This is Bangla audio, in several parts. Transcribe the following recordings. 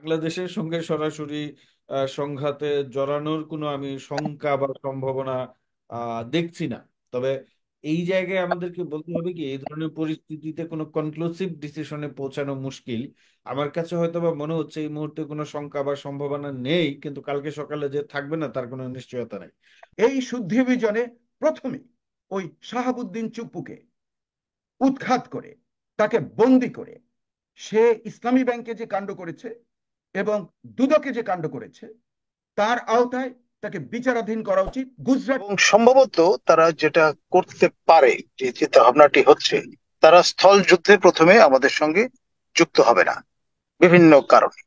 বাংলাদেশের সঙ্গে সরাসরি সংঘাতে জড়ানোর কোনো আমি শঙ্কা বা সম্ভাবনা দেখছি না তবে এই জায়গায় আমাদেরকে বলতে হবে কি এই ধরনের পরিস্থিতিতে কোনো কনক্লুসিভ ডিসিশনে পৌঁছানো মুশকিল আমার কাছে হয়তো বা মনে হচ্ছে এই মুহূর্তে কোনো শঙ্কা বা সম্ভাবনা নেই কিন্তু কালকে সকালে যে থাকবে না তার কোনো নিশ্চয়তা নেই এই শুদ্ধি অভিযানে প্রথমে ওই শাহাবুদ্দিন চুপুকে উৎখাত করে তাকে বন্দি করে সে ইসলামী ব্যাংকে যে কাণ্ড করেছে এবং দুদকে যে কাণ্ড করেছে তার আওতায় তাকে বিচারাধীন করা উচিত গুজরাট এবং সম্ভবত তারা যেটা করতে পারে যে চিন্তা ভাবনাটি হচ্ছে তারা স্থল যুদ্ধে প্রথমে আমাদের সঙ্গে যুক্ত হবে না বিভিন্ন কারণে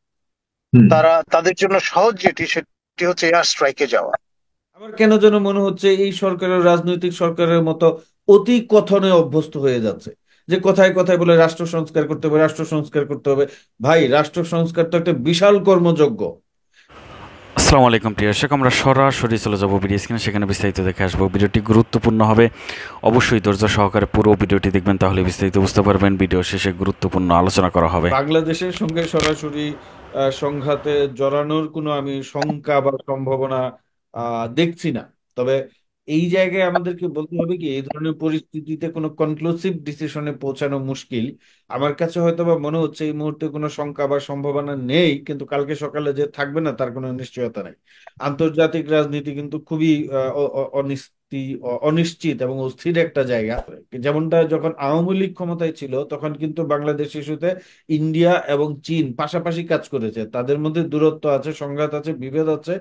তারা তাদের জন্য সহজ যেটি সেটি হচ্ছে এয়ার স্ট্রাইকে যাওয়া আমার কেন যেন মনে হচ্ছে এই সরকারের রাজনৈতিক সরকারের মতো অতি কথনে অভ্যস্ত হয়ে যাচ্ছে যে কথায় কথায় বলে রাষ্ট্র সংস্কার করতে হবে রাষ্ট্র সংস্কার করতে হবে ভাই রাষ্ট্র সংস্কার তো একটা বিশাল কর্মযোগ্য আসসালামু আলাইকুম প্রিয় দর্শক আমরা সরাসরি চলে যাবো ভিডিও স্ক্রিনে সেখানে বিস্তারিত দেখে আসবো ভিডিওটি গুরুত্বপূর্ণ হবে অবশ্যই দরজা সহকারে পুরো ভিডিওটি দেখবেন তাহলে বিস্তারিত বুঝতে পারবেন ভিডিও শেষে গুরুত্বপূর্ণ আলোচনা করা হবে বাংলাদেশের সঙ্গে সরাসরি সংঘাতে জড়ানোর কোনো আমি শঙ্কা বা সম্ভাবনা দেখছি না তবে এই জায়গায় আমাদেরকে বলতে হবে কি এই ধরনের পরিস্থিতিতে কোনো কনক্লুসিভ ডিসিশনে পৌঁছানো মুশকিল আমার কাছে হয়তো বা মনে হচ্ছে এই মুহূর্তে কোনো শঙ্কা বা সম্ভাবনা নেই কিন্তু কালকে সকালে যে থাকবে না তার কোনো নিশ্চয়তা নেই আন্তর্জাতিক রাজনীতি কিন্তু খুবই অনিশ্চিত অনিশ্চিত এবং অস্থির একটা জায়গা যেমনটা যখন আওয়ামী লীগ ক্ষমতায় ছিল তখন কিন্তু বাংলাদেশ ইস্যুতে ইন্ডিয়া এবং চীন পাশাপাশি কাজ করেছে তাদের মধ্যে দূরত্ব আছে সংঘাত আছে বিভেদ আছে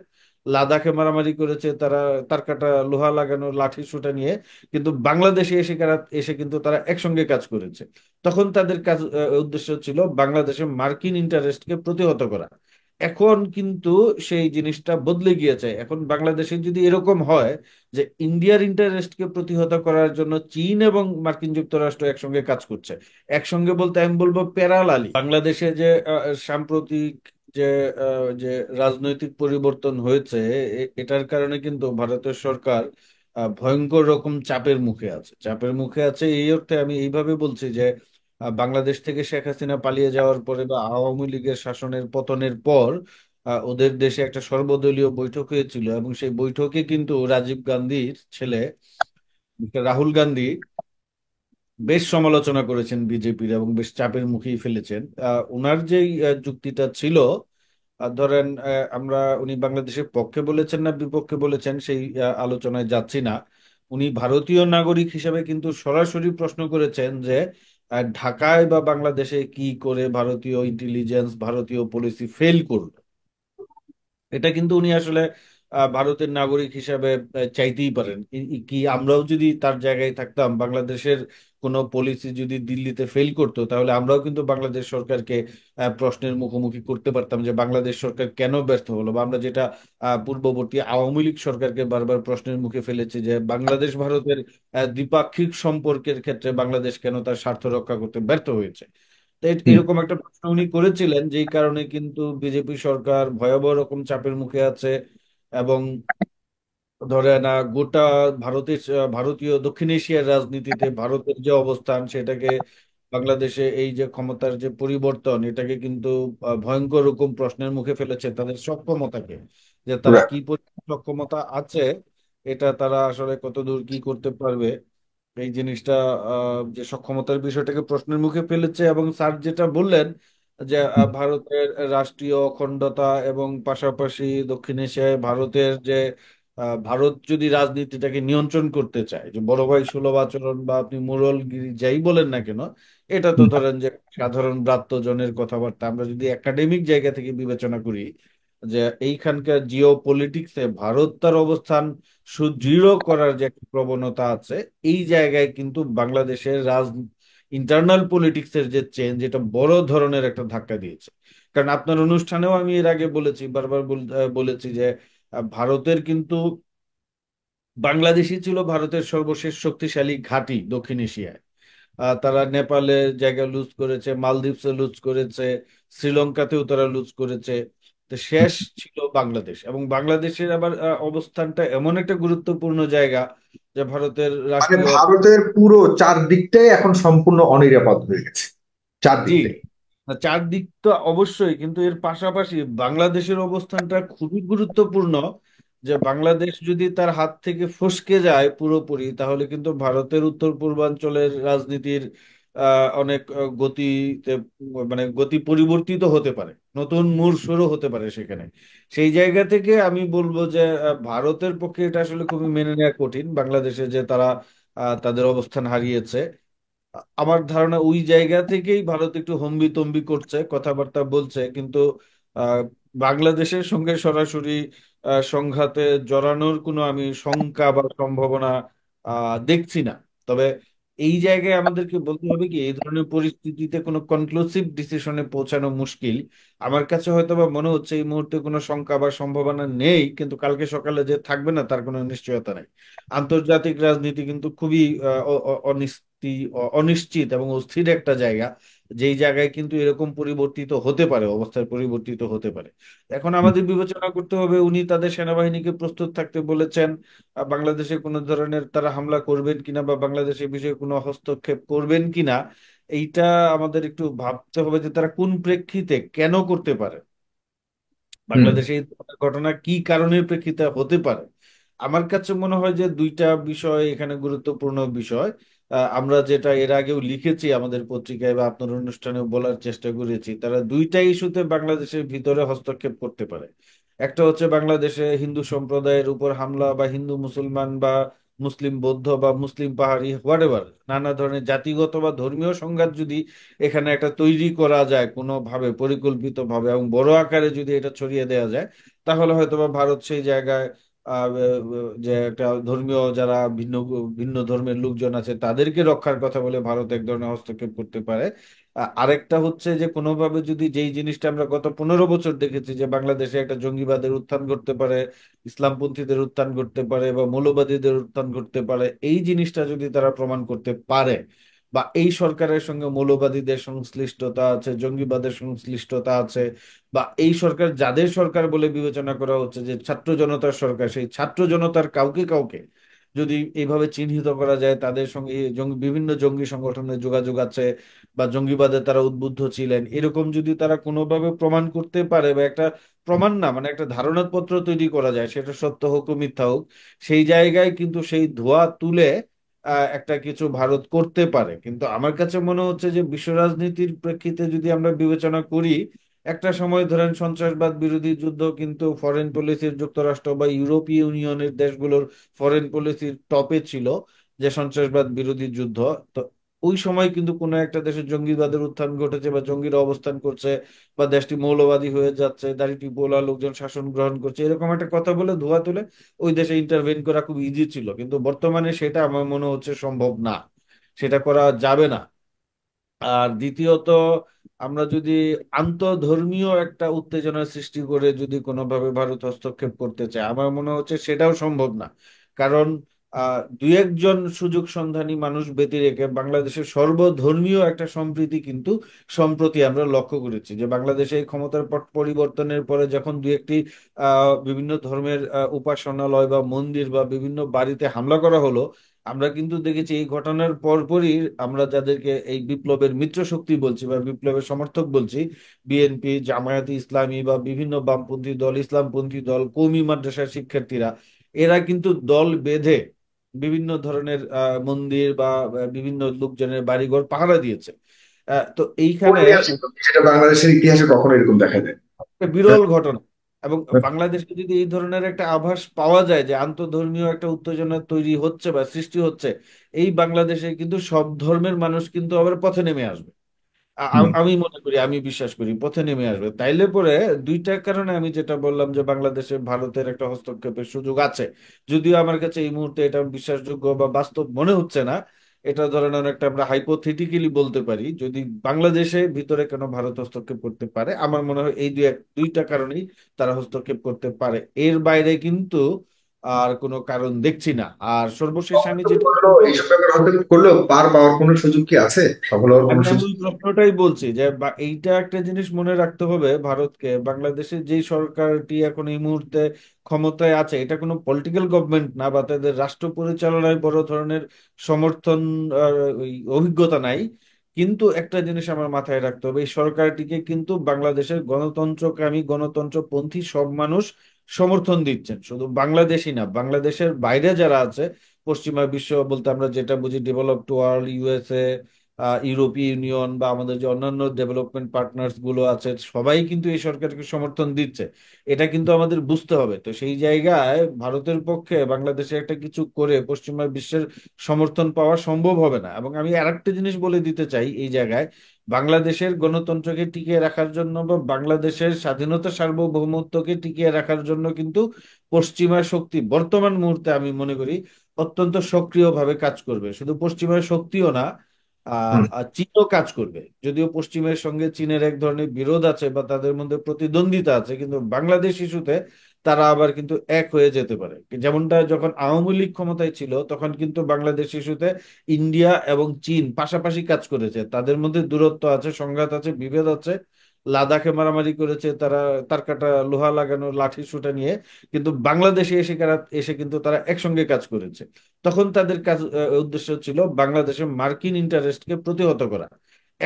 লাদাখে মারামারি করেছে তারা তার কাটা লোহা লাগানো লাঠি সুটা নিয়ে কিন্তু বাংলাদেশে এসে এসে কিন্তু তারা একসঙ্গে কাজ করেছে তখন তাদের কাজ উদ্দেশ্য ছিল বাংলাদেশে মার্কিন ইন্টারেস্টকে প্রতিহত করা এখন কিন্তু সেই জিনিসটা বদলে গিয়েছে এখন বাংলাদেশে যদি এরকম হয় যে ইন্ডিয়ার ইন্টারেস্টকে প্রতিহত করার জন্য চীন এবং মার্কিন যুক্তরাষ্ট্র একসঙ্গে কাজ করছে একসঙ্গে বলতে আমি বলবো প্যারালালি বাংলাদেশে যে সাম্প্রতিক যে যে রাজনৈতিক পরিবর্তন হয়েছে এটার কারণে কিন্তু ভারতের সরকার ভয়ঙ্কর রকম চাপের মুখে আছে চাপের মুখে আছে এই অর্থে আমি এইভাবে বলছি যে বাংলাদেশ থেকে শেখ হাসিনা পালিয়ে যাওয়ার পরে বা আওয়ামী লীগের শাসনের পতনের পর ওদের দেশে একটা সর্বদলীয় বৈঠক হয়েছিল এবং সেই বৈঠকে কিন্তু রাজীব গান্ধীর ছেলে রাহুল গান্ধী বেশ সমালোচনা করেছেন বিজেপির এবং বেশ চাপের মুখেই ফেলেছেন ওনার যে যুক্তিটা ছিল ধরেন আমরা উনি বাংলাদেশের পক্ষে বলেছেন না বিপক্ষে বলেছেন সেই আলোচনায় যাচ্ছি না উনি ভারতীয় নাগরিক হিসেবে কিন্তু সরাসরি প্রশ্ন করেছেন যে ঢাকায় বা বাংলাদেশে কি করে ভারতীয় ইন্টেলিজেন্স ভারতীয় পলিসি ফেল করবে এটা কিন্তু উনি আসলে ভারতের নাগরিক হিসাবে চাইতেই পারেন কি আমরাও যদি তার জায়গায় থাকতাম বাংলাদেশের কোনো পলিসি যদি দিল্লিতে ফেল করতো তাহলে আমরাও কিন্তু বাংলাদেশ সরকারকে প্রশ্নের মুখোমুখি করতে পারতাম যে বাংলাদেশ সরকার কেন ব্যর্থ হলো বা আমরা যেটা পূর্ববর্তী আওয়ামী লীগ সরকারকে বারবার প্রশ্নের মুখে ফেলেছে যে বাংলাদেশ ভারতের দ্বিপাক্ষিক সম্পর্কের ক্ষেত্রে বাংলাদেশ কেন তার স্বার্থ রক্ষা করতে ব্যর্থ হয়েছে এরকম একটা প্রশ্ন উনি করেছিলেন যেই কারণে কিন্তু বিজেপি সরকার ভয়াবহ রকম চাপের মুখে আছে এবং ধরে না গোটা ভারতের ভারতীয় দক্ষিণ এশিয়ার রাজনীতিতে ভারতের যে অবস্থান সেটাকে বাংলাদেশে এই যে ক্ষমতার যে পরিবর্তন এটাকে কিন্তু ভয়ঙ্কর রকম প্রশ্নের মুখে ফেলেছে তাদের সক্ষমতাকে যে তারা কি পরিমাণ সক্ষমতা আছে এটা তারা আসলে কতদূর কি করতে পারবে এই জিনিসটা যে সক্ষমতার বিষয়টাকে প্রশ্নের মুখে ফেলেছে এবং স্যার যেটা বললেন যে ভারতের রাষ্ট্রীয় অখণ্ডতা এবং পাশাপাশি দক্ষিণ এশিয়ায় ভারতের যে ভারত যদি রাজনীতিটাকে নিয়ন্ত্রণ করতে চায় যে বড় ভাই সুলভ আচরণ বা আপনি মোড়লগিরি যাই বলেন না কেন এটা তো ধরেন যে সাধারণ ব্রাত্যজনের কথাবার্তা আমরা যদি একাডেমিক জায়গা থেকে বিবেচনা করি যে এইখানকার জিও পলিটিক্সে ভারত তার অবস্থান সুদৃঢ় করার যে প্রবণতা আছে এই জায়গায় কিন্তু বাংলাদেশের রাজ ইন্টারনাল পলিটিক্সের যে চেঞ্জ এটা বড় ধরনের একটা ধাক্কা দিয়েছে কারণ আপনার অনুষ্ঠানেও আমি এর আগে বলেছি বারবার বলেছি যে ভারতের কিন্তু বাংলাদেশই ছিল ভারতের সর্বশেষ শক্তিশালী ঘাঁটি দক্ষিণ এশিয়ায় তারা নেপালে জায়গা লুজ করেছে মালদ্বীপসে লুজ করেছে শ্রীলঙ্কাতেও তারা লুজ করেছে তো শেষ ছিল বাংলাদেশ এবং বাংলাদেশের আবার অবস্থানটা এমন একটা গুরুত্বপূর্ণ জায়গা যে ভারতের মানে ভারতের পুরো চারদিকটাই এখন সম্পূর্ণ অনিরাপদ হয়ে গেছে চারদিক চারদিক তো অবশ্যই কিন্তু এর পাশাপাশি বাংলাদেশের অবস্থানটা খুবই গুরুত্বপূর্ণ যে বাংলাদেশ যদি তার হাত থেকে ফসকে যায় পুরোপুরি তাহলে কিন্তু ভারতের উত্তর পূর্বাঞ্চলের রাজনীতির অনেক গতিতে মানে গতি পরিবর্তিত হতে পারে নতুন মূর শুরু হতে পারে সেখানে সেই জায়গা থেকে আমি বলবো যে ভারতের পক্ষে এটা আসলে খুবই মেনে নেওয়া কঠিন বাংলাদেশে যে তারা তাদের অবস্থান হারিয়েছে আমার ধারণা ওই জায়গা থেকেই ভারত একটু হম্বি তম্বি করছে কথাবার্তা বলছে কিন্তু বাংলাদেশের সঙ্গে সরাসরি সংঘাতে জড়ানোর কোনো আমি শঙ্কা বা সম্ভাবনা দেখছি না তবে এই জায়গায় আমাদেরকে বলতে হবে কি এই ধরনের পরিস্থিতিতে কোনো কনক্লুসিভ ডিসিশনে পৌঁছানো মুশকিল আমার কাছে হয়তো বা মনে হচ্ছে এই মুহূর্তে কোনো শঙ্কা বা সম্ভাবনা নেই কিন্তু কালকে সকালে যে থাকবে না তার কোনো নিশ্চয়তা নেই আন্তর্জাতিক রাজনীতি কিন্তু খুবই অনিশ্চিত এবং অস্থির একটা জায়গা যেই জায়গায় কিন্তু এরকম পরিবর্তিত হতে পারে অবস্থার পরিবর্তিত হতে পারে এখন আমাদের বিবেচনা করতে হবে উনি তাদের সেনাবাহিনীকে প্রস্তুত থাকতে বলেছেন বাংলাদেশে কোনো ধরনের তারা হামলা করবেন কিনা বা বাংলাদেশের বিষয়ে কোনো হস্তক্ষেপ করবেন কিনা এইটা আমাদের একটু ভাবতে হবে যে তারা কোন প্রেক্ষিতে কেন করতে পারে বাংলাদেশে ঘটনা কি কারণের প্রেক্ষিতে হতে পারে আমার কাছে মনে হয় যে দুইটা বিষয় এখানে গুরুত্বপূর্ণ বিষয় আমরা যেটা এর আগেও লিখেছি আমাদের পত্রিকায় বা আপনার অনুষ্ঠানে বলার চেষ্টা করেছি তারা দুইটা ইস্যুতে বাংলাদেশের ভিতরে হস্তক্ষেপ করতে পারে একটা হচ্ছে বাংলাদেশে হিন্দু সম্প্রদায়ের উপর হামলা বা হিন্দু মুসলমান বা মুসলিম বৌদ্ধ বা মুসলিম পাহাড়ি হোয়াট নানা ধরনের জাতিগত বা ধর্মীয় সংঘাত যদি এখানে একটা তৈরি করা যায় কোনোভাবে পরিকল্পিতভাবে এবং বড় আকারে যদি এটা ছড়িয়ে দেওয়া যায় তাহলে হয়তো বা ভারত সেই জায়গায় যে একটা ধর্মীয় যারা ভিন্ন ভিন্ন ধর্মের লোকজন আছে তাদেরকে রক্ষার কথা বলে ভারত এক ধরনের হস্তক্ষেপ করতে পারে আরেকটা হচ্ছে যে কোনোভাবে যদি যেই জিনিসটা আমরা গত পনেরো বছর দেখেছি যে বাংলাদেশে একটা জঙ্গিবাদের উত্থান করতে পারে ইসলামপন্থীদের উত্থান করতে পারে বা মৌলবাদীদের উত্থান করতে পারে এই জিনিসটা যদি তারা প্রমাণ করতে পারে বা এই সরকারের সঙ্গে মৌলবাদীদের সংশ্লিষ্টতা আছে জঙ্গিবাদের সংশ্লিষ্টতা আছে বা এই সরকার যাদের সরকার বলে বিবেচনা করা হচ্ছে যে ছাত্র জনতার সরকার সেই ছাত্র জনতার কাউকে কাউকে যদি এইভাবে চিহ্নিত করা যায় তাদের সঙ্গে বিভিন্ন জঙ্গি সংগঠনের যোগাযোগ আছে বা জঙ্গিবাদে তারা উদ্বুদ্ধ ছিলেন এরকম যদি তারা কোনোভাবে প্রমাণ করতে পারে বা একটা প্রমাণ না মানে একটা ধারণাপত্র তৈরি করা যায় সেটা সত্য হোক মিথ্যা হোক সেই জায়গায় কিন্তু সেই ধোয়া তুলে একটা কিছু ভারত করতে পারে কিন্তু আমার কাছে মনে হচ্ছে যে বিশ্ব রাজনীতির প্রেক্ষিতে যদি আমরা বিবেচনা করি একটা সময় ধরেন সন্ত্রাসবাদ বিরোধী যুদ্ধ কিন্তু ফরেন পলিসির যুক্তরাষ্ট্র বা ইউরোপীয় ইউনিয়নের দেশগুলোর ফরেন পলিসির টপে ছিল যে সন্ত্রাসবাদ বিরোধী যুদ্ধ তো ওই সময় কিন্তু কোনো একটা দেশে জঙ্গিবাদের উত্থান ঘটেছে বা জঙ্গিরা অবস্থান করছে বা দেশটি মৌলবাদী হয়ে যাচ্ছে দাড়িটি বোলা লোকজন শাসন গ্রহণ করছে এরকম একটা কথা বলে ধোয়া তুলে ওই দেশে ইন্টারভেন করা খুব ইজি ছিল কিন্তু বর্তমানে সেটা আমার মনে হচ্ছে সম্ভব না সেটা করা যাবে না আর দ্বিতীয়ত আমরা যদি আন্তধর্মীয় একটা উত্তেজনার সৃষ্টি করে যদি কোনোভাবে ভারত হস্তক্ষেপ করতে চায় আমার মনে হচ্ছে সেটাও সম্ভব না কারণ দু একজন সুযোগ সন্ধানী মানুষ ব্যতি রেখে বাংলাদেশের সর্বধর্মীয় একটা সম্প্রীতি কিন্তু সম্প্রতি আমরা লক্ষ্য করেছি যে বাংলাদেশে এই ক্ষমতার পট পরিবর্তনের পরে যখন দু একটি বিভিন্ন ধর্মের উপাসনালয় বা মন্দির বা বিভিন্ন বাড়িতে হামলা করা হলো আমরা কিন্তু দেখেছি এই ঘটনার পরপরই আমরা যাদেরকে এই বিপ্লবের মিত্র শক্তি বলছি বা বিপ্লবের সমর্থক বলছি বিএনপি জামায়াতি ইসলামী বা বিভিন্ন বামপন্থী দল ইসলামপন্থী দল কৌমি মাদ্রাসার শিক্ষার্থীরা এরা কিন্তু দল বেঁধে বিভিন্ন ধরনের মন্দির বা বিভিন্ন লোকজনের বাড়িঘর পাহারা দিয়েছে তো এইখানে সেটা বাংলাদেশের ইতিহাসে কখনো এরকম দেখা যায় বিরল ঘটনা এবং বাংলাদেশে যদি এই ধরনের একটা আভাস পাওয়া যায় যে আন্তধর্মীয় একটা উত্তেজনা তৈরি হচ্ছে বা সৃষ্টি হচ্ছে এই বাংলাদেশে কিন্তু সব ধর্মের মানুষ কিন্তু আবার পথে নেমে আসবে আমি মনে করি আমি বিশ্বাস করি পথে নেমে আসবে তাইলে পরে দুইটা কারণে আমি যেটা বললাম যে বাংলাদেশে ভারতের একটা হস্তক্ষেপের সুযোগ আছে যদিও আমার কাছে এই মুহূর্তে এটা বিশ্বাসযোগ্য বা বাস্তব মনে হচ্ছে না এটা ধরেন একটা আমরা হাইপোথেটিক্যালি বলতে পারি যদি বাংলাদেশে ভিতরে কেন ভারত হস্তক্ষেপ করতে পারে আমার মনে হয় এই দুই দুইটা কারণেই তারা হস্তক্ষেপ করতে পারে এর বাইরে কিন্তু আর কোনো কারণ দেখছি না আর সর্বশেষ আমি করলেও পার পাওয়ার কোনো সুযোগ কি আছে সফল প্রশ্নটাই বলছি যে এইটা একটা জিনিস মনে রাখতে হবে ভারতকে বাংলাদেশে যে সরকারটি এখন এই মুহূর্তে ক্ষমতায় আছে এটা কোনো পলিটিক্যাল গভর্নমেন্ট না বা তাদের রাষ্ট্র পরিচালনায় বড় ধরনের সমর্থন অভিজ্ঞতা নাই কিন্তু একটা জিনিস আমার মাথায় রাখতে হবে এই সরকারটিকে কিন্তু বাংলাদেশের গণতন্ত্রকামী গণতন্ত্রপন্থী সব মানুষ সমর্থন দিচ্ছেন শুধু বাংলাদেশই না বাংলাদেশের বাইরে যারা আছে পশ্চিমা বিশ্ব বলতে আমরা যেটা বুঝি ডেভেলপড ওয়ার্ল্ড ইউএসএ ইউরোপীয় ইউনিয়ন বা আমাদের যে অন্যান্য ডেভেলপমেন্ট পার্টনার্স গুলো আছে সবাই কিন্তু এই সরকারকে সমর্থন দিচ্ছে এটা কিন্তু আমাদের বুঝতে হবে তো সেই জায়গায় ভারতের পক্ষে বাংলাদেশে একটা কিছু করে পশ্চিমা বিশ্বের সমর্থন পাওয়া সম্ভব হবে না এবং আমি আর একটা জিনিস বলে দিতে চাই এই জায়গায় বাংলাদেশের গণতন্ত্রকে টিকিয়ে রাখার জন্য বা বাংলাদেশের স্বাধীনতা সার্বভৌমত্বকে টিকিয়ে রাখার জন্য কিন্তু পশ্চিমা শক্তি বর্তমান মুহূর্তে আমি মনে করি অত্যন্ত সক্রিয়ভাবে কাজ করবে শুধু পশ্চিমা শক্তিও না চীনও কাজ করবে যদিও পশ্চিমের সঙ্গে চীনের এক ধরনের বিরোধ আছে বা তাদের মধ্যে প্রতিদ্বন্দ্বিতা আছে কিন্তু বাংলাদেশ ইস্যুতে তারা আবার কিন্তু এক হয়ে যেতে পারে যেমনটা যখন আওয়ামী লীগ ক্ষমতায় ছিল তখন কিন্তু বাংলাদেশ ইস্যুতে ইন্ডিয়া এবং চীন পাশাপাশি কাজ করেছে তাদের মধ্যে দূরত্ব আছে সংঘাত আছে বিভেদ আছে লাদাখে মারামারি করেছে তারা তার কাটা লোহা লাগানো লাঠি সুটা নিয়ে কিন্তু বাংলাদেশে এসে এসে কিন্তু তারা একসঙ্গে কাজ করেছে তখন তাদের কাজ উদ্দেশ্য ছিল বাংলাদেশে মার্কিন ইন্টারেস্টকে প্রতিহত করা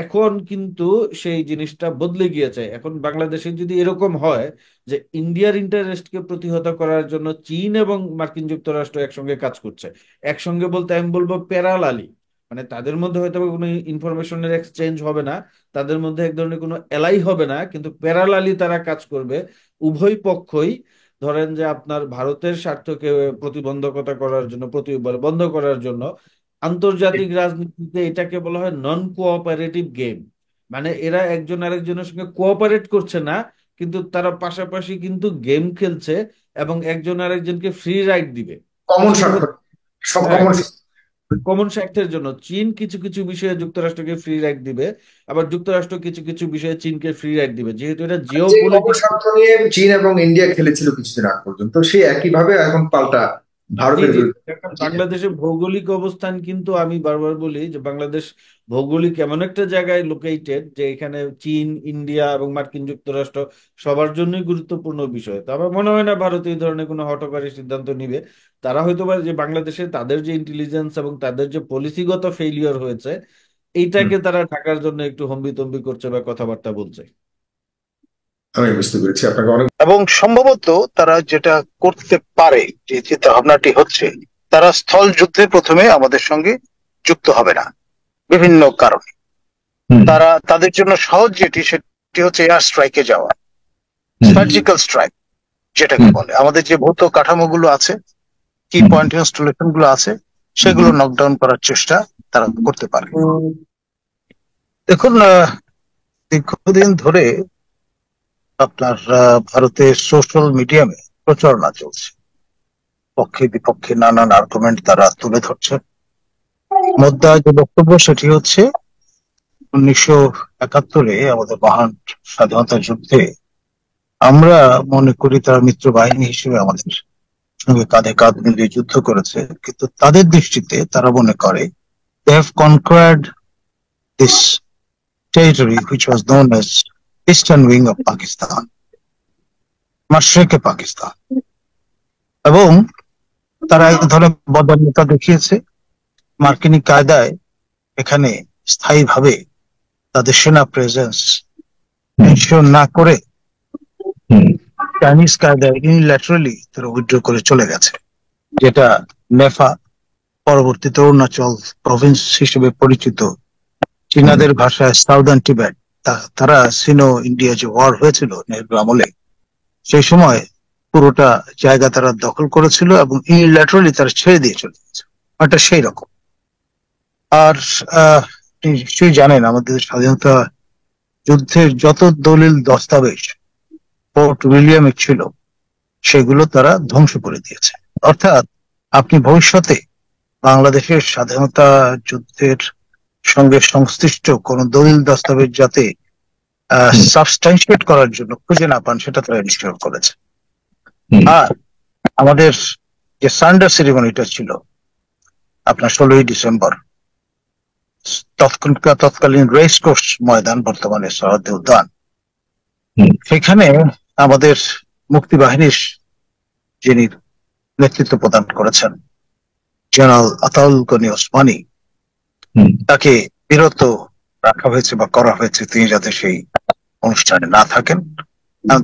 এখন কিন্তু সেই জিনিসটা বদলে গিয়েছে এখন বাংলাদেশে যদি এরকম হয় যে ইন্ডিয়ার ইন্টারেস্টকে প্রতিহত করার জন্য চীন এবং মার্কিন যুক্তরাষ্ট্র একসঙ্গে কাজ করছে একসঙ্গে বলতে আমি বলবো প্যারালালি মানে তাদের মধ্যে হয়তো কোনো ইনফরমেশনের এক্সচেঞ্জ হবে না তাদের মধ্যে এক ধরনের কোনো এলাই হবে না কিন্তু প্যারালালি তারা কাজ করবে উভয় পক্ষই ধরেন যে আপনার ভারতের স্বার্থকে প্রতিবন্ধকতা করার জন্য প্রতি বন্ধ করার জন্য আন্তর্জাতিক রাজনীতিতে এটাকে বলা হয় নন কোঅপারেটিভ গেম মানে এরা একজন আরেকজনের সঙ্গে কোঅপারেট করছে না কিন্তু তারা পাশাপাশি কিন্তু গেম খেলছে এবং একজন আরেকজনকে ফ্রি রাইট দিবে কমন স্বার্থের হ্যাঁ, জন্য চীন কিছু কিছু বিষয়ে যুক্তরাষ্ট্রকে ফ্রি রাইট দিবে আবার যুক্তরাষ্ট্র কিছু কিছু বিষয়ে চীনকে ফ্রি রাইট দিবে যেহেতু এটা জিও নিয়ে চীন এবং ইন্ডিয়া খেলেছিল কিছুদিন আগ পর্যন্ত সেই একইভাবে এখন পাল্টা বাংলাদেশের ভৌগোলিক অবস্থান কিন্তু আমি বারবার বলি যে বাংলাদেশ ভৌগোলিক এমন একটা জায়গায় লোকেটেড যে এখানে চীন ইন্ডিয়া এবং মার্কিন যুক্তরাষ্ট্র সবার জন্যই গুরুত্বপূর্ণ বিষয় তো আমার মনে হয় না ভারত এই ধরনের কোনো হটকারী সিদ্ধান্ত নিবে তারা হয়তো পারে যে বাংলাদেশে তাদের যে ইন্টেলিজেন্স এবং তাদের যে পলিসিগত ফেইলিওর হয়েছে এইটাকে তারা ঢাকার জন্য একটু হম্বি তম্বি করছে বা কথাবার্তা বলছে আমি বুঝতে পেরেছি আপনাকে অনেক এবং সম্ভবত তারা যেটা করতে পারে যে চিন্তা ভাবনাটি হচ্ছে তারা স্থল যুদ্ধে প্রথমে আমাদের সঙ্গে যুক্ত হবে না বিভিন্ন কারণে তারা তাদের জন্য সহজ যেটি সেটি হচ্ছে এয়ার স্ট্রাইকে যাওয়া সার্জিক্যাল স্ট্রাইক যেটাকে বলে আমাদের যে ভৌত কাঠামোগুলো আছে কি পয়েন্ট ইনস্টলেশন গুলো আছে সেগুলো নকডাউন করার চেষ্টা তারা করতে পারে দেখুন দীর্ঘদিন ধরে আপনার ভারতের সোশ্যাল মিডিয়ামে প্রচারণা চলছে পক্ষে বিপক্ষে নানান আর্গুমেন্ট তারা তুলে ধরছে মোদ্দা যে বক্তব্য সেটি হচ্ছে উনিশশো একাত্তরে আমাদের মহান স্বাধীনতা যুদ্ধে আমরা মনে করি তারা মিত্র বাহিনী হিসেবে আমাদের সঙ্গে কাঁধে কাঁধ মিলিয়ে যুদ্ধ করেছে কিন্তু তাদের দৃষ্টিতে তারা মনে করে they have conquered this territory which was known as eastern wing of Pakistan মাসরেকে পাকিস্তান এবং তারা এক ধরনের বদান্যতা দেখিয়েছে মার্কিনী কায়দায় এখানে স্থায়ীভাবে তাদের সেনা প্রেজেন্স এনশিওর না করে চাইনিজ কায়দায় ইউনিল্যাটারালি তারা উইথড্র করে চলে গেছে যেটা নেফা পরবর্তীতে অরুণাচল প্রভিন্স হিসেবে পরিচিত চীনাদের ভাষায় সাউদার্ন টিবেট তারা সিনো ইন্ডিয়া যে ওয়ার হয়েছিল নেহরু আমলে সেই সময় পুরোটা জায়গা তারা দখল করেছিল এবং ইউনিল্যাটারালি তারা ছেড়ে দিয়ে চলে গেছে এটা সেই রকম আর নিশ্চয়ই জানেন আমাদের স্বাধীনতা যুদ্ধের যত দলিল দস্তাবেজ ফোর্ট উইলিয়ামে ছিল সেগুলো তারা ধ্বংস করে দিয়েছে অর্থাৎ আপনি ভবিষ্যতে বাংলাদেশের স্বাধীনতা যুদ্ধের সঙ্গে সংশ্লিষ্ট কোন দলিল দস্তাবেজ যাতে সাবস্টান্সিয়েট করার জন্য খুঁজে না পান সেটা তারা নিশ্চয় করেছে আর আমাদের যে সান্ডার সেরিমনিটা ছিল আপনার ষোলোই ডিসেম্বর তৎকালীন রেস কোর্স ময়দান বর্তমানে সরদে উদ্যান সেখানে আমাদের মুক্তি বাহিনীর যিনি নেতৃত্ব প্রদান করেছেন জেনারেল আতাউল গনি ওসমানী তাকে বিরত রাখা হয়েছে বা করা হয়েছে তিনি যাতে সেই অনুষ্ঠানে না থাকেন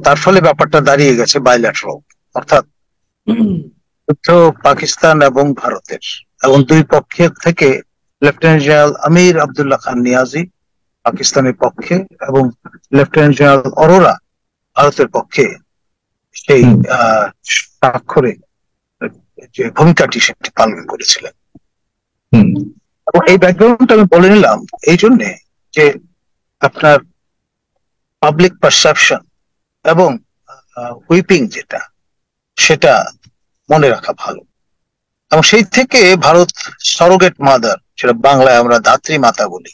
তার ফলে ব্যাপারটা দাঁড়িয়ে গেছে বাইল্যাটারাল অর্থাৎ যুদ্ধ পাকিস্তান এবং ভারতের এবং দুই পক্ষের থেকে লেফটেন্যান্ট জেনারেল আমির আবদুল্লাহ খান নিয়াজি পাকিস্তানের পক্ষে এবং লেফটেন্যান্ট জেনারেল অরোরা ভারতের পক্ষে সেই স্বাক্ষরে যে ভূমিকাটি সেটি পালন করেছিলেন এই ব্যাকগ্রাউন্ডটা আমি বলে নিলাম এই জন্যে যে আপনার পাবলিক পারসেপশন এবং হুইপিং যেটা সেটা মনে রাখা ভালো এবং সেই থেকে ভারত সরোগেট মাদার সেটা বাংলায় আমরা দাত্রী মাতা বলি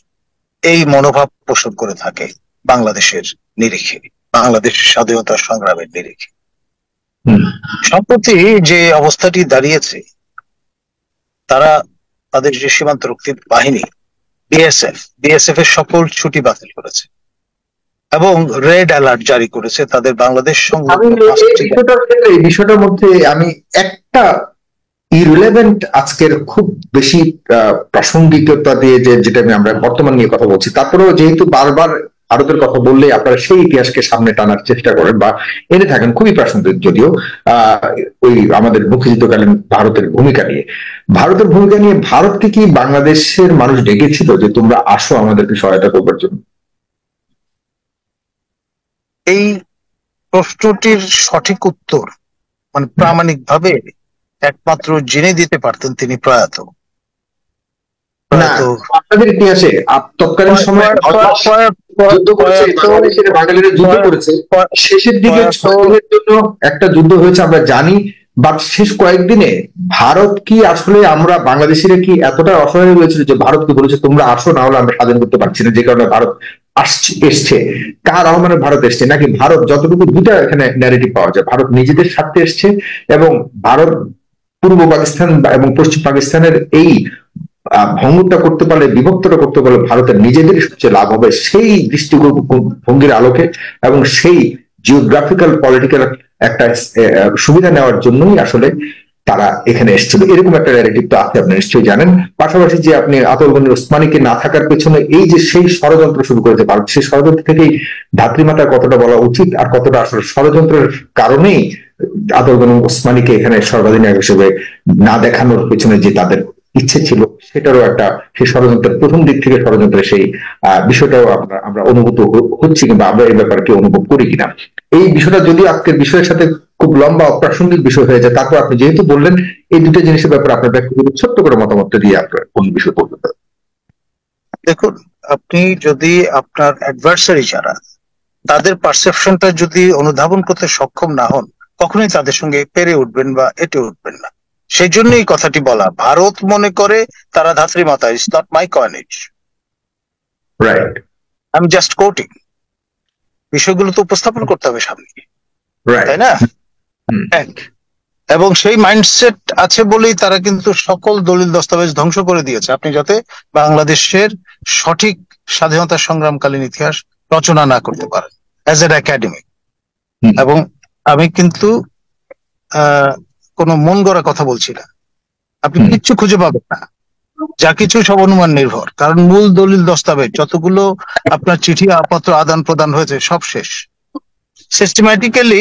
এই মনোভাব পোষণ করে থাকে বাংলাদেশের নিরিখে বাংলাদেশের স্বাধীনতা সংগ্রামের নিরিখে সম্প্রতি যে অবস্থাটি দাঁড়িয়েছে তারা তাদের যে সীমান্তরক্ষী বাহিনী বিএসএফ বিএসএফ এর সকল ছুটি বাতিল করেছে এবং রেড অ্যালার্ট জারি করেছে তাদের বাংলাদেশ এই বিষয়টার মধ্যে আমি একটা ইরেলেভেন্ট আজকের খুব বেশি প্রাসঙ্গিকতা দিয়ে যে যেটা আমরা বর্তমান নিয়ে কথা বলছি তারপরেও যেহেতু বারবার ভারতের কথা বললে আপনারা সেই ইতিহাসকে সামনে টানার চেষ্টা করেন বা এনে থাকেন খুবই প্রাসঙ্গিক যদিও ওই আমাদের মুক্তিযুদ্ধকালীন ভারতের ভূমিকা নিয়ে ভারতের ভূমিকা নিয়ে ভারতকে কি বাংলাদেশের মানুষ ডেকেছিল যে তোমরা আসো আমাদেরকে সহায়তা করবার জন্য এই প্রশ্নটির সঠিক উত্তর মানে প্রামাণিক ভাবে একমাত্র জেনে দিতে পারতেন তিনি প্রয়াত আপনাদের ইতিহাসে তৎকালীন সময় যুদ্ধ করেছে সেটা বাঙালিরা যুদ্ধ করেছে শেষের দিকে জন্য একটা যুদ্ধ হয়েছে আমরা জানি বাট শেষ কয়েকদিনে ভারত কি আসলে আমরা বাংলাদেশিরা কি এতটা অসহায় যে বলেছে তোমরা আসো না হলে আমরা স্বাধীন করতে পারছি না যে কারণে ভারত আসছে এসছে কার রহমানের ভারত এসছে নাকি ভারত যতটুকু দুটা এখানে ন্যারেটিভ পাওয়া যায় ভারত নিজেদের স্বার্থে এসছে এবং ভারত পূর্ব পাকিস্তান এবং পশ্চিম পাকিস্তানের এই ভঙ্গটা করতে পারলে বিভক্তটা করতে পারলে ভারতের নিজেদের সবচেয়ে লাভ হবে সেই দৃষ্টিভঙ্গির আলোকে এবং সেই জিওগ্রাফিক্যাল পলিটিক্যাল একটা সুবিধা নেওয়ার জন্যই আসলে তারা এখানে এসেছিল এরকম একটা ন্যারেটিভ তো আছে আপনি নিশ্চয়ই জানেন পাশাপাশি যে আপনি আতলগণের ওসমানীকে না থাকার পেছনে এই যে সেই ষড়যন্ত্র শুরু করেছে ভারত সেই ষড়যন্ত্র থেকেই ধাত্রীমাতার কতটা বলা উচিত আর কতটা আসলে ষড়যন্ত্রের কারণেই আতলগণ ওসমানীকে এখানে সর্বাধিনায়ক হিসেবে না দেখানোর পেছনে যে তাদের ইচ্ছে ছিল সেটারও একটা সেই ষড়যন্ত্রের প্রথম দিক থেকে ষড়যন্ত্রের সেই বিষয়টাও আমরা আমরা অনুভূত হচ্ছি কিংবা আমরা এই ব্যাপারে কি অনুভব করি কিনা এই বিষয়টা যদি আজকের বিষয়ের সাথে খুব লম্বা অপ্রাসঙ্গিক বিষয় হয়ে যায় তারপর আপনি যেহেতু বললেন এই দুটো জিনিসের ব্যাপারে আপনার ব্যক্তিগত ছোট্ট করে মতামত দিয়ে আপনার কোন বিষয় বলবেন দেখুন আপনি যদি আপনার অ্যাডভার্সারি যারা তাদের পারসেপশনটা যদি অনুধাবন করতে সক্ষম না হন কখনোই তাদের সঙ্গে পেরে উঠবেন বা এটে উঠবেন না সেই জন্য এই কথাটি বলা ভারত মনে করে তারা ধাত্রী মাতা it's not my coinage right I am just quoting বিষয়গুলো তো উপস্থাপন করতে হবে সামনে তাই না এবং সেই মাইন্ডসেট আছে বলেই তারা কিন্তু সকল দলিল দস্তাবেজ ধ্বংস করে দিয়েছে আপনি যাতে বাংলাদেশের সঠিক স্বাধীনতা সংগ্রামকালীন ইতিহাস রচনা না করতে পারেন অ্যাজ এন একাডেমি এবং আমি কিন্তু কোনো মন গড়া কথা বলছি না আপনি কিচ্ছু খুঁজে পাবেন না যা কিছু সব অনুমান নির্ভর কারণ মূল দলিল দস্তাবেজ যতগুলো আপনার চিঠি আপাতত আদান প্রদান হয়েছে সব শেষ সিস্টেম্যাটিক্যালি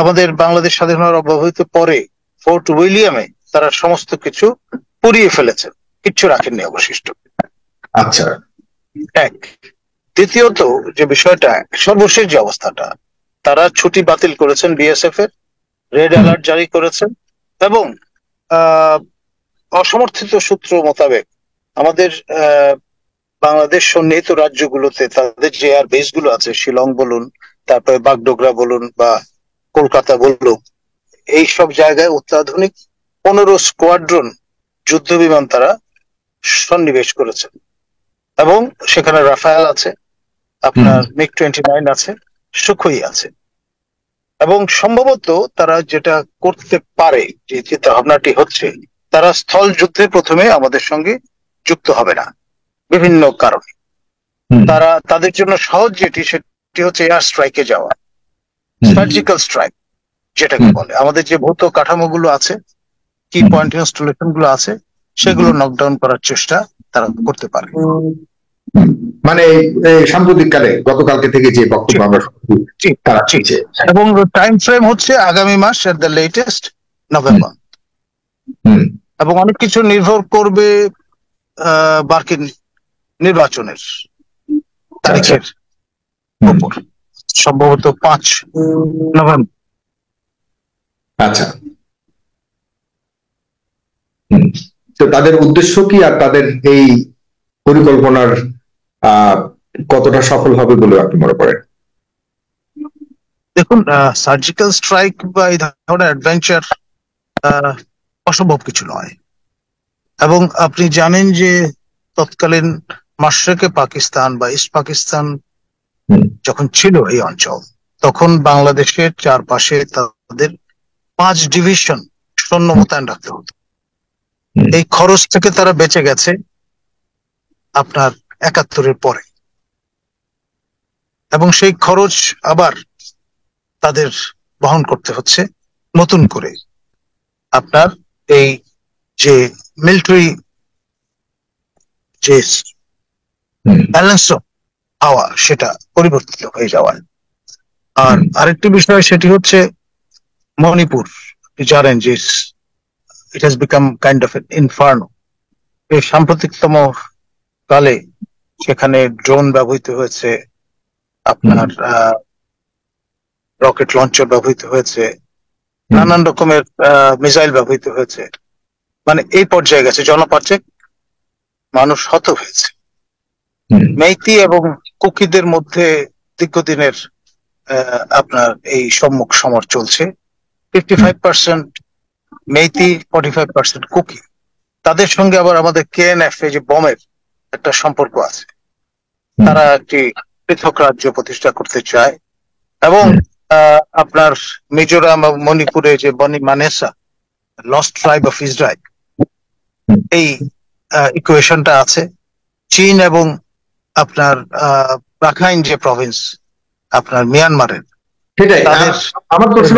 আমাদের বাংলাদেশ হওয়ার অব্যবহিত পরে ফোর্ট উইলিয়ামে তারা সমস্ত কিছু পুড়িয়ে ফেলেছেন কিচ্ছু রাখেননি অবশিষ্ট আচ্ছা এক দ্বিতীয়ত যে বিষয়টা সর্বশেষ যে অবস্থাটা তারা ছুটি বাতিল করেছেন বিএসএফ এর রেড অ্যালার্ট জারি করেছেন এবং অসমর্থিত সূত্র মোতাবেক আমাদের বাংলাদেশ সন্নিহিত রাজ্যগুলোতে তাদের যে আর বেসগুলো গুলো আছে শিলং বলুন তারপরে বাগডোগরা বলুন বা কলকাতা বলুন এই সব জায়গায় অত্যাধুনিক পনেরো স্কোয়াড্রন যুদ্ধ বিমান তারা সন্নিবেশ করেছেন এবং সেখানে রাফায়াল আছে আপনার মিগ টোয়েন্টি নাইন আছে সুখই আছে এবং সম্ভবত তারা যেটা করতে পারে যে চিন্তা ভাবনাটি হচ্ছে তারা স্থল যুদ্ধে প্রথমে আমাদের সঙ্গে যুক্ত হবে না বিভিন্ন কারণে তারা তাদের জন্য সহজ যেটি সেটি হচ্ছে এয়ার স্ট্রাইকে যাওয়া সার্জিক্যাল স্ট্রাইক যেটাকে বলে আমাদের যে ভৌত কাঠামোগুলো আছে কি পয়েন্ট ইনস্টলেশন গুলো আছে সেগুলো নকডাউন করার চেষ্টা তারা করতে পারে মানে সাম্প্রতিককালে গতকালকে থেকে যে বক্তব্য আমরা তারা ঠিকছে এবং টাইম ফ্রেম হচ্ছে আগামী মাস এট দ্য লেটেস্ট নভেম্বর এবং অনেক কিছু নির্ভর করবে বার্কিন নির্বাচনের তারিখের উপর সম্ভবত পাঁচ নভেম্বর আচ্ছা তো তাদের উদ্দেশ্য কি আর তাদের এই পরিকল্পনার কতটা সফল হবে বলে আপনি মনে করেন দেখুন সার্জিক্যাল স্ট্রাইক বা এই ধরনের অ্যাডভেঞ্চার অসম্ভব কিছু নয় এবং আপনি জানেন যে তৎকালীন মাসরেকে পাকিস্তান বা ইস্ট পাকিস্তান যখন ছিল এই অঞ্চল তখন বাংলাদেশের চারপাশে তাদের পাঁচ ডিভিশন সৈন্য মোতায়েন রাখতে হতো এই খরচ থেকে তারা বেঁচে গেছে আপনার একাত্তরের পরে এবং সেই খরচ আবার তাদের বহন করতে হচ্ছে নতুন করে আপনার এই যে মিলিটারি যে ব্যালেন্স হওয়া সেটা পরিবর্তিত হয়ে যাওয়ায় আর আরেকটি বিষয় সেটি হচ্ছে মণিপুর জানেন যে it has become kind of inferno এই সাম্প্রতিকতম কালে সেখানে ড্রোন ব্যবহৃত হয়েছে আপনার রকেট লঞ্চার ব্যবহৃত হয়েছে নানান রকমের মিসাইল ব্যবহৃত হয়েছে মানে এই পর্যায়ে গেছে জনপাচে মানুষ হত হয়েছে মেইতি এবং কুকিদের মধ্যে দীর্ঘদিনের আপনার এই সম্মুখ সমর চলছে fifty five percent Meitei forty five percent Kuki তাদের সঙ্গে আবার আমাদের এফ এ যে বমের একটা সম্পর্ক আছে তারা একটি পৃথক রাজ্য প্রতিষ্ঠা করতে চায় এবং আপনার মিজোরাম মণিপুরে যে Bnei Menashe lost tribe of Israel এই ইকুয়েশনটা আছে চীন এবং আপনার রাখাইন যে প্রভিন্স আপনার মিয়ানমারের আমার প্রশ্ন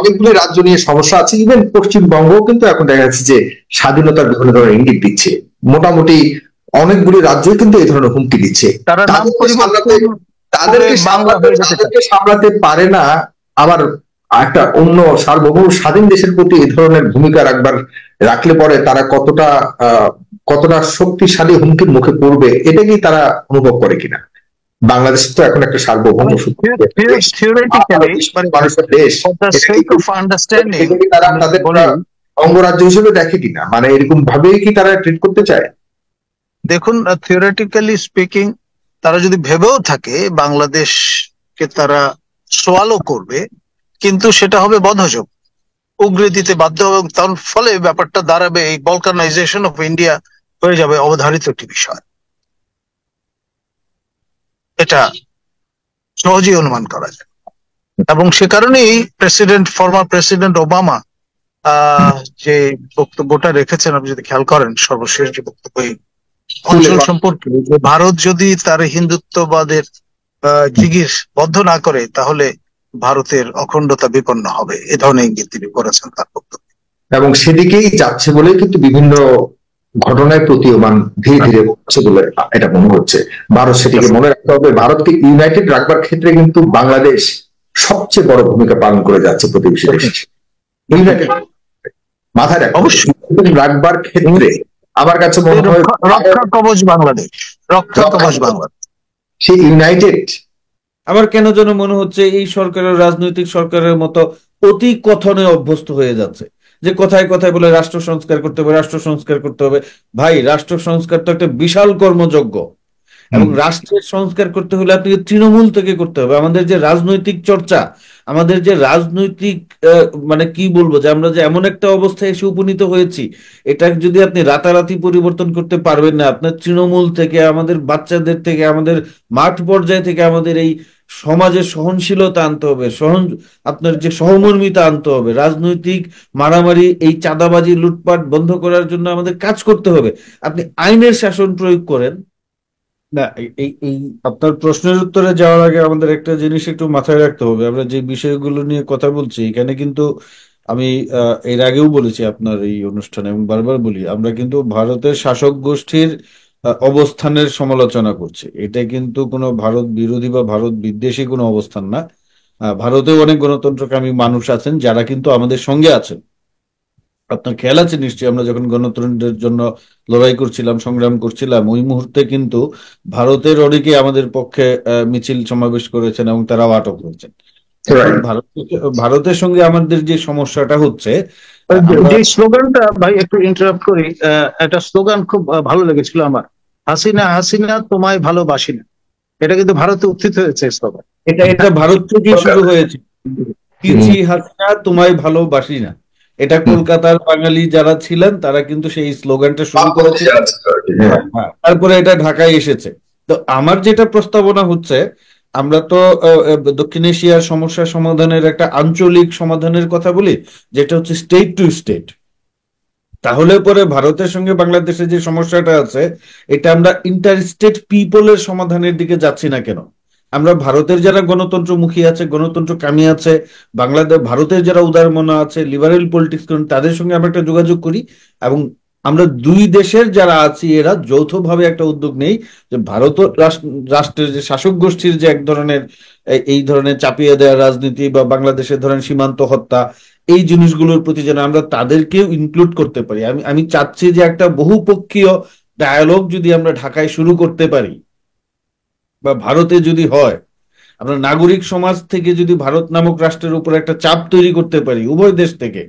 অনেকগুলি রাজ্য নিয়ে সমস্যা আছে ইভেন পশ্চিমবঙ্গ কিন্তু এখন দেখা যাচ্ছে যে স্বাধীনতার বিভিন্ন ধরনের ইঙ্গিত দিচ্ছে মোটামুটি অনেকগুলি রাজ্য কিন্তু এই ধরনের হুমকি দিচ্ছে তাদেরকে সামলাতে সামলাতে পারে না আবার একটা অন্য সার্বভৌম স্বাধীন দেশের প্রতি এই ধরনের ভূমিকা রাখবার রাখলে পরে তারা কতটা কতটা শক্তিশালী হুমকির মুখে পড়বে এটা কি তারা অনুভব করে কিনা বাংলাদেশ তো এখন একটা সার্বভৌম মানে মানে মানুষের তারা তাদের অঙ্গরাজ্য হিসেবে দেখে কিনা মানে এরকম ভাবেই কি তারা ট্রিট করতে চায় দেখুন থিওরিটিক্যালি স্পিকিং তারা যদি ভেবেও থাকে বাংলাদেশকে তারা সোয়ালো করবে কিন্তু সেটা হবে বদহজব উগড়ে দিতে বাধ্য হবে তার ফলে ব্যাপারটা দাঁড়াবে এই বলকানাইজেশন অফ ইন্ডিয়া হয়ে যাবে অবধারিত একটি বিষয় এটা সহজেই অনুমান করা যায় এবং সে কারণেই প্রেসিডেন্ট ফর্মার প্রেসিডেন্ট ওবামা যে বক্তব্যটা রেখেছেন আপনি যদি খেয়াল করেন সর্বশেষ যে বক্তব্য অঞ্চল সম্পর্কে ভারত যদি তার হিন্দুত্ববাদের জিজ্ঞেস বদ্ধ না করে তাহলে ভারতের অখণ্ডতা বিপন্ন হবে এ ধরনের ইঙ্গিত তিনি করেছেন তার বক্তব্যে এবং সেদিকেই যাচ্ছে বলে কিন্তু বিভিন্ন ঘটনায় প্রতীয়মান ধীরে ধীরে হচ্ছে বলে এটা মনে হচ্ছে ভারত সেটিকে মনে রাখতে হবে ভারতকে ইউনাইটেড রাখবার ক্ষেত্রে কিন্তু বাংলাদেশ সবচেয়ে বড় ভূমিকা পালন করে যাচ্ছে প্রতিবেশী দেশ ইউনাইটেড মাথায় রাখবার ক্ষেত্রে আমার কাছে মনে হয় রক্ষা কবচ বাংলাদেশ রক্ষা কবচ বাংলাদেশ সে ইউনাইটেড কেন যেন মনে হচ্ছে এই সরকারের রাজনৈতিক সরকারের মতো অতি কথনে অভ্যস্ত হয়ে যাচ্ছে যে কথায় কথায় বলে রাষ্ট্র সংস্কার করতে হবে রাষ্ট্র সংস্কার করতে হবে ভাই রাষ্ট্র সংস্কার তো একটা বিশাল কর্মযজ্ঞ এবং রাষ্ট্রের সংস্কার করতে হলে আপনাকে তৃণমূল থেকে করতে হবে আমাদের যে রাজনৈতিক চর্চা আমাদের যে রাজনৈতিক মানে কি বলবো যে আমরা যে এমন একটা অবস্থায় এসে উপনীত হয়েছি এটা যদি আপনি রাতারাতি পরিবর্তন করতে পারবেন না আপনার তৃণমূল থেকে আমাদের বাচ্চাদের থেকে আমাদের মাঠ পর্যায় থেকে আমাদের এই সমাজে সহনশীলতা আনতে হবে সহন আপনার যে সহমর্মিতা আনতে হবে রাজনৈতিক মারামারি এই চাঁদাবাজি লুটপাট বন্ধ করার জন্য আমাদের কাজ করতে হবে আপনি আইনের শাসন প্রয়োগ করেন না এই এই আপনার প্রশ্নের উত্তরে যাওয়ার আগে আমাদের একটা জিনিস একটু মাথায় রাখতে হবে আমরা যে বিষয়গুলো নিয়ে কথা বলছি এখানে কিন্তু আমি এর আগেও বলেছি আপনার এই অনুষ্ঠানে এবং বারবার বলি আমরা কিন্তু ভারতের শাসক গোষ্ঠীর অবস্থানের সমালোচনা করছি এটা কিন্তু কোনো ভারত বিরোধী বা ভারত বিদ্বেষী কোনো অবস্থান না ভারতেও অনেক গণতন্ত্রকামী মানুষ আছেন যারা কিন্তু আমাদের সঙ্গে আছেন আপনার খেয়াল আছে নিশ্চয়ই আমরা যখন গণতন্ত্রের জন্য লড়াই করছিলাম সংগ্রাম করছিলাম ওই মুহূর্তে কিন্তু ভারতের অনেকে আমাদের পক্ষে মিছিল সমাবেশ করেছেন এবং তারাও আটক হয়েছেন ভারতের সঙ্গে আমাদের যে সমস্যাটা হচ্ছে যে স্লোগানটা ভাই একটু ইন্টারাপ্ট করি একটা স্লোগান খুব ভালো লেগেছিল আমার হাসিনা হাসিনা তোমায় ভালোবাসি না এটা কিন্তু ভারতে উত্থিত হয়েছে স্লোগান এটা এটা ভারত থেকে শুরু হয়েছে হাসিনা তোমায় ভালোবাসি না এটা কলকাতার বাঙালি যারা ছিলেন তারা কিন্তু সেই স্লোগানটা শুরু করেছে হ্যাঁ। হ্যাঁ, তারপরে এটা ঢাকায় এসেছে তো আমার যেটা প্রস্তাবনা হচ্ছে আমরা তো দক্ষিণ এশিয়ার সমস্যা সমাধানের একটা আঞ্চলিক সমাধানের কথা বলি যেটা হচ্ছে স্টেট টু স্টেট তাহলে পরে ভারতের সঙ্গে বাংলাদেশের যে সমস্যাটা আছে এটা আমরা ইন্টার স্টেট পিপলের সমাধানের দিকে যাচ্ছি না কেন আমরা ভারতের যারা গণতন্ত্রমুখী আছে গণতন্ত্র কামী আছে বাংলাদেশ ভারতের যারা উদার মনা আছে লিবারেল পলিটিক্স করেন তাদের সঙ্গে আমরা একটা যোগাযোগ করি এবং আমরা দুই দেশের যারা আছি এরা যৌথভাবে একটা উদ্যোগ নেই যে ভারত রাষ্ট্রের যে শাসক গোষ্ঠীর যে এক ধরনের এই ধরনের চাপিয়ে দেওয়া রাজনীতি বা বাংলাদেশের ধরেন সীমান্ত হত্যা এই জিনিসগুলোর প্রতি যেন আমরা তাদেরকেও ইনক্লুড করতে পারি আমি আমি চাচ্ছি যে একটা বহুপক্ষীয় ডায়ালগ যদি আমরা ঢাকায় শুরু করতে পারি বা ভারতে যদি হয় আমরা নাগরিক সমাজ থেকে যদি ভারত নামক রাষ্ট্রের উপর একটা চাপ তৈরি করতে পারি উভয় দেশ থেকে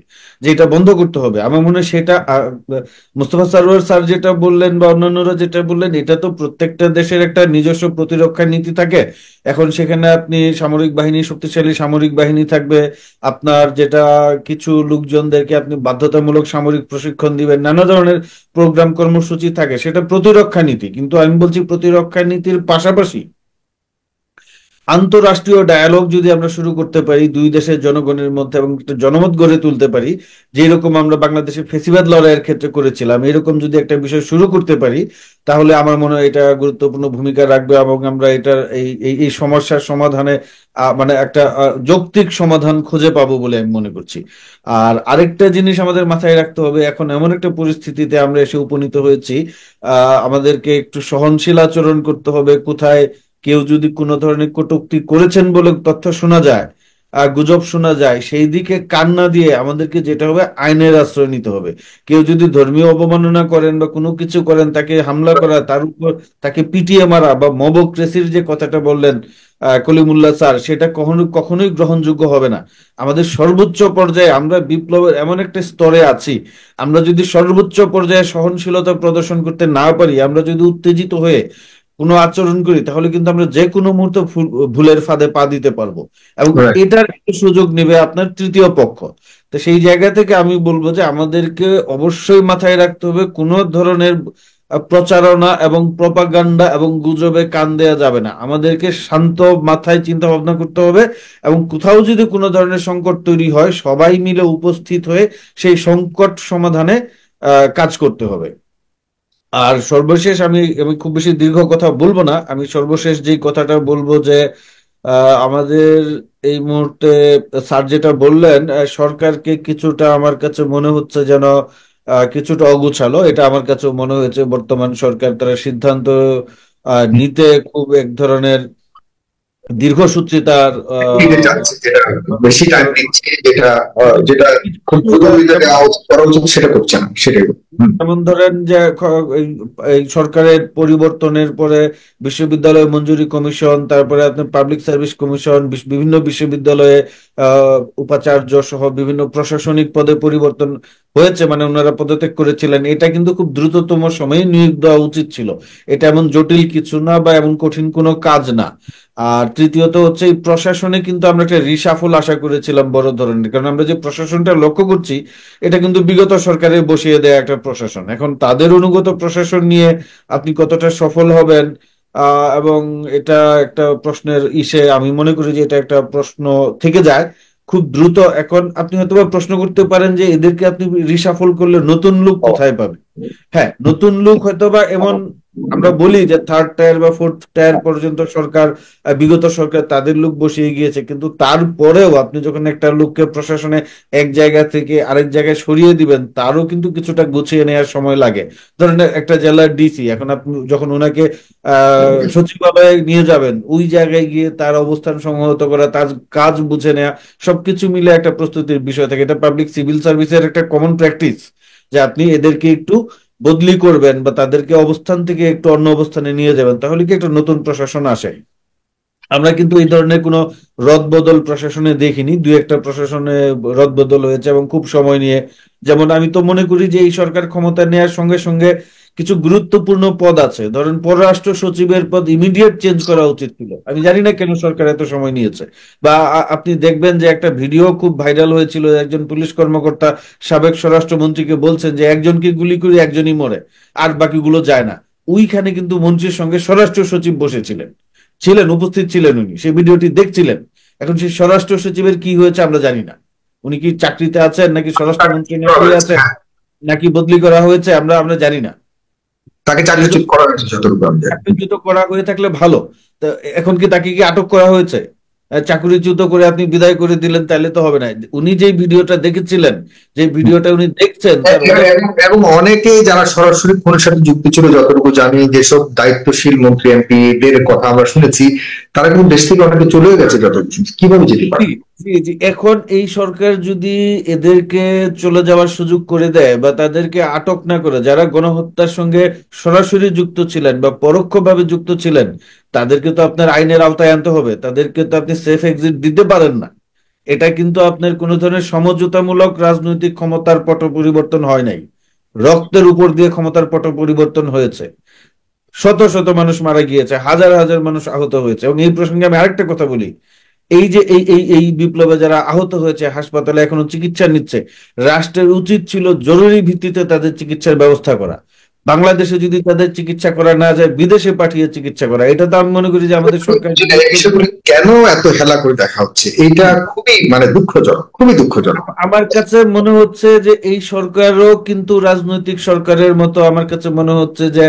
যে এটা বন্ধ করতে হবে আমার মনে হয় সেটা মুস্তফা সারোয়ার স্যার যেটা বললেন বা অন্যান্যরা যেটা বললেন এটা তো প্রত্যেকটা দেশের একটা নিজস্ব প্রতিরক্ষা নীতি থাকে এখন সেখানে আপনি সামরিক বাহিনী শক্তিশালী সামরিক বাহিনী থাকবে আপনার যেটা কিছু লোকজনদেরকে আপনি বাধ্যতামূলক সামরিক প্রশিক্ষণ দিবেন নানা ধরনের প্রোগ্রাম কর্মসূচি থাকে সেটা প্রতিরক্ষা নীতি কিন্তু আমি বলছি প্রতিরক্ষা নীতির পাশাপাশি আন্তরাষ্ট্রীয় ডায়ালগ যদি আমরা শুরু করতে পারি দুই দেশের জনগণের মধ্যে এবং একটা জনমত গড়ে তুলতে পারি যেরকম আমরা বাংলাদেশের ফেসিবাদ লড়াইয়ের ক্ষেত্রে করেছিলাম এরকম যদি একটা বিষয় শুরু করতে পারি তাহলে আমার মনে হয় এটা গুরুত্বপূর্ণ ভূমিকা রাখবে এবং আমরা এটার এই এই সমস্যার সমাধানে মানে একটা যৌক্তিক সমাধান খুঁজে পাবো বলে আমি মনে করছি আর আরেকটা জিনিস আমাদের মাথায় রাখতে হবে এখন এমন একটা পরিস্থিতিতে আমরা এসে উপনীত হয়েছি আমাদেরকে একটু সহনশীল আচরণ করতে হবে কোথায় কেউ যদি কোনো ধরনের কটুক্তি করেছেন বলে তথ্য শোনা যায় আর গুজব শোনা যায় সেই দিকে কান না দিয়ে আমাদেরকে যেটা হবে আইনের আশ্রয় নিতে হবে কেউ যদি ধর্মীয় অবমাননা করেন বা কোনো কিছু করেন তাকে হামলা করা তার উপর তাকে পিটিয়ে মারা বা মবক্রেসির যে কথাটা বললেন কলিমুল্লাহ স্যার সেটা কখনো কখনোই গ্রহণযোগ্য হবে না আমাদের সর্বোচ্চ পর্যায়ে আমরা বিপ্লবের এমন একটা স্তরে আছি আমরা যদি সর্বোচ্চ পর্যায়ে সহনশীলতা প্রদর্শন করতে না পারি আমরা যদি উত্তেজিত হয়ে কোনো আচরণ করি তাহলে কিন্তু আমরা যে কোনো মুহূর্তে ভুলের ফাঁদে পা দিতে পারবো এবং এটার একটা সুযোগ নেবে আপনার তৃতীয় পক্ষ তো সেই জায়গা থেকে আমি বলবো যে আমাদেরকে অবশ্যই মাথায় রাখতে হবে কোনো ধরনের প্রচারণা এবং প্রপাগান্ডা এবং গুজবে কান দেয়া যাবে না আমাদেরকে শান্ত মাথায় চিন্তা ভাবনা করতে হবে এবং কোথাও যদি কোনো ধরনের সংকট তৈরি হয় সবাই মিলে উপস্থিত হয়ে সেই সংকট সমাধানে কাজ করতে হবে আর সর্বশেষ আমি আমি খুব বেশি দীর্ঘ কথা বলবো না আমি সর্বশেষ যে কথাটা বলবো যে আমাদের এই মুহূর্তে স্যার যেটা বললেন সরকারকে কিছুটা আমার কাছে মনে হচ্ছে যেন কিছুটা অগুছালো এটা আমার কাছে মনে হয়েছে বর্তমান সরকার তারা সিদ্ধান্ত নিতে খুব এক ধরনের দীর্ঘসূত্রিতার আচ্ছা, বেশি টাইম নিচ্ছে যেটা যেটা খুব সেটা করছে না সেটাই যেমন ধরেন যে এই সরকারের পরিবর্তনের পরে বিশ্ববিদ্যালয় মঞ্জুরি কমিশন তারপরে আপনি পাবলিক সার্ভিস কমিশন বিভিন্ন বিশ্ববিদ্যালয়ে উপাচার্য সহ বিভিন্ন প্রশাসনিক পদে পরিবর্তন হয়েছে মানে ওনারা পদত্যাগ করেছিলেন এটা কিন্তু খুব দ্রুততম সময়ে নিয়োগ দেওয়া উচিত ছিল এটা এমন জটিল কিছু না বা এমন কঠিন কোনো কাজ না আর তৃতীয়ত হচ্ছে এই প্রশাসনে কিন্তু আমরা একটা রিসাফল আশা করেছিলাম বড় ধরনের কারণ আমরা যে প্রশাসনটা লক্ষ্য করছি এটা কিন্তু বিগত সরকারের বসিয়ে দেয়া একটা প্রশাসন এখন তাদের অনুগত প্রশাসন নিয়ে আপনি কতটা সফল হবেন এবং এটা একটা প্রশ্নের ইসে আমি মনে করি যে এটা একটা প্রশ্ন থেকে যায় খুব দ্রুত এখন আপনি হয়তো প্রশ্ন করতে পারেন যে এদেরকে আপনি রিসাফল করলে নতুন লোক কোথায় পাবে হ্যাঁ নতুন লোক হয়তো বা এমন আমরা বলি যে থার্ড টায়ার বা ফোর্থ টায়ার পর্যন্ত সরকার বিগত সরকার তাদের লোক বসিয়ে গিয়েছে কিন্তু তারপরেও আপনি যখন একটা লোককে প্রশাসনে এক জায়গা থেকে আরেক জায়গায় সরিয়ে দিবেন তারও কিন্তু কিছুটা গুছিয়ে নেওয়ার সময় লাগে ধরেন একটা জেলার ডিসি এখন আপনি যখন ওনাকে আহ সচিবালয়ে নিয়ে যাবেন ওই জায়গায় গিয়ে তার অবস্থান সংহত করা তার কাজ বুঝে নেওয়া সবকিছু মিলে একটা প্রস্তুতির বিষয় থাকে এটা পাবলিক সিভিল সার্ভিসের একটা কমন প্র্যাকটিস যে আপনি এদেরকে একটু বদলি করবেন বা তাদেরকে অবস্থান থেকে একটু অন্য অবস্থানে নিয়ে যাবেন তাহলে কি একটা নতুন প্রশাসন আসে আমরা কিন্তু এই ধরনের কোনো রদবদল প্রশাসনে দেখিনি দুই একটা প্রশাসনে রদবদল হয়েছে এবং খুব সময় নিয়ে যেমন আমি তো মনে করি যে এই সরকার ক্ষমতা নেওয়ার সঙ্গে সঙ্গে কিছু গুরুত্বপূর্ণ পদ আছে ধরেন পররাষ্ট্র সচিবের পদ ইমিডিয়েট চেঞ্জ করা উচিত ছিল আমি জানি না কেন সরকার এত সময় নিয়েছে বা আপনি দেখবেন যে একটা ভিডিও খুব ভাইরাল হয়েছিল একজন পুলিশ কর্মকর্তা সাবেক স্বরাষ্ট্রমন্ত্রীকে বলছেন যে একজনকে গুলি করে একজনই মরে আর বাকিগুলো যায় না ওইখানে কিন্তু মন্ত্রীর সঙ্গে স্বরাষ্ট্র সচিব বসেছিলেন ছিলেন উপস্থিত ছিলেন উনি সেই ভিডিওটি দেখছিলেন এখন সেই স্বরাষ্ট্র সচিবের কি হয়েছে আমরা জানি না উনি কি চাকরিতে আছেন নাকি স্বরাষ্ট্রমন্ত্রী হ্যাঁ, হ্যাঁ। আছেন নাকি বদলি করা হয়েছে আমরা আমরা জানি না তাকে চাকরিচ্যুত করা হয়েছে যতটুকু আমি চাকরিচ্যুত করা হয়ে থাকলে ভালো তো এখন কি তাকে কি আটক করা হয়েছে চাকরিচ্যুত করে আপনি বিদায় করে দিলেন তাহলে তো হবে না উনি যে ভিডিওটা দেখেছিলেন যে ভিডিওটা উনি দেখছেন এবং অনেকেই যারা সরাসরি ফোনের সাথে যুক্ত ছিল যতটুকু জানি যেসব দায়িত্বশীল মন্ত্রী এমপি দের কথা আমরা শুনেছি তারা কিন্তু দেশ থেকে অনেকে চলেও গেছে যতটুকু কিভাবে যেতে পারে এখন এই সরকার যদি এদেরকে চলে যাওয়ার সুযোগ করে দেয় বা তাদেরকে আটক না করে যারা গণহত্যার সঙ্গে সরাসরি যুক্ত ছিলেন বা পরোক্ষভাবে যুক্ত ছিলেন তাদেরকে তো আপনার আইনের আওতায় আনতে হবে তাদেরকে তো আপনি সেফ এক্সিট দিতে পারেন না এটা কিন্তু আপনার কোনো ধরনের সমঝোতামূলক রাজনৈতিক ক্ষমতার পট পরিবর্তন হয় নাই রক্তের উপর দিয়ে ক্ষমতার পট পরিবর্তন হয়েছে শত শত মানুষ মারা গিয়েছে হাজার হাজার মানুষ আহত হয়েছে এবং এই প্রসঙ্গে আমি আরেকটা কথা বলি এই যে এই এই এই বিপ্লবে যারা আহত হয়েছে হাসপাতালে এখনো চিকিৎসা নিচ্ছে রাষ্ট্রের উচিত ছিল জরুরি ভিত্তিতে তাদের চিকিৎসার ব্যবস্থা করা বাংলাদেশে যদি তাদের চিকিৎসা করা না যায় বিদেশে পাঠিয়ে চিকিৎসা করা এটা তো আমি মনে করি যে আমাদের সরকার কেন এত হেলা করে দেখা হচ্ছে এটা খুবই মানে দুঃখজনক খুবই দুঃখজনক আমার কাছে মনে হচ্ছে যে এই সরকারও কিন্তু রাজনৈতিক সরকারের মতো আমার কাছে মনে হচ্ছে যে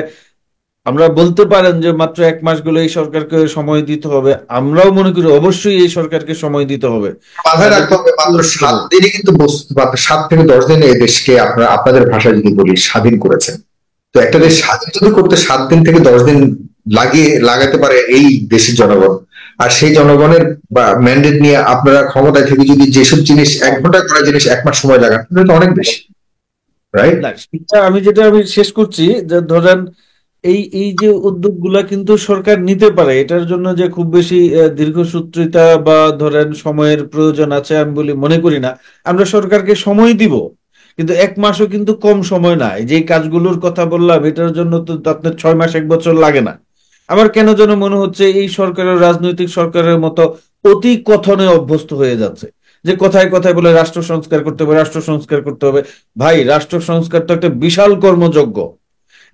আমরা বলতে পারেন যে মাত্র এক মাস গুলো এই সরকারকে সময় দিতে হবে আমরাও মনে করি অবশ্যই এই সরকারকে সময় দিতে হবে মাথায় রাখতে হবে মাত্র সাত দিনে কিন্তু সাত থেকে দশ দিনে এই দেশকে আপনারা আপনাদের ভাষা যদি বলি স্বাধীন করেছেন তো একটা দেশ স্বাধীন যদি করতে সাত দিন থেকে দশ দিন লাগিয়ে লাগাতে পারে এই দেশের জনগণ আর সেই জনগণের ম্যান্ডেট নিয়ে আপনারা ক্ষমতায় থেকে যদি যেসব জিনিস এক ঘন্টা করা জিনিস এক মাস সময় লাগান অনেক বেশি রাইট আমি যেটা আমি শেষ করছি যে ধরেন এই এই যে উদ্যোগগুলা কিন্তু সরকার নিতে পারে এটার জন্য যে খুব বেশি দীর্ঘসূত্রিতা বা ধরেন সময়ের প্রয়োজন আছে আমি বলি মনে করি না আমরা সরকারকে সময় দিব কিন্তু এক মাসও কিন্তু কম সময় না যে কাজগুলোর কথা বললাম এটার জন্য তো আপনার ছয় মাস এক বছর লাগে না আমার কেন যেন মনে হচ্ছে এই সরকারের রাজনৈতিক সরকারের মতো অতি কথনে অভ্যস্ত হয়ে যাচ্ছে যে কথায় কথায় বলে রাষ্ট্র সংস্কার করতে হবে রাষ্ট্র সংস্কার করতে হবে ভাই রাষ্ট্র সংস্কার তো একটা বিশাল কর্মযজ্ঞ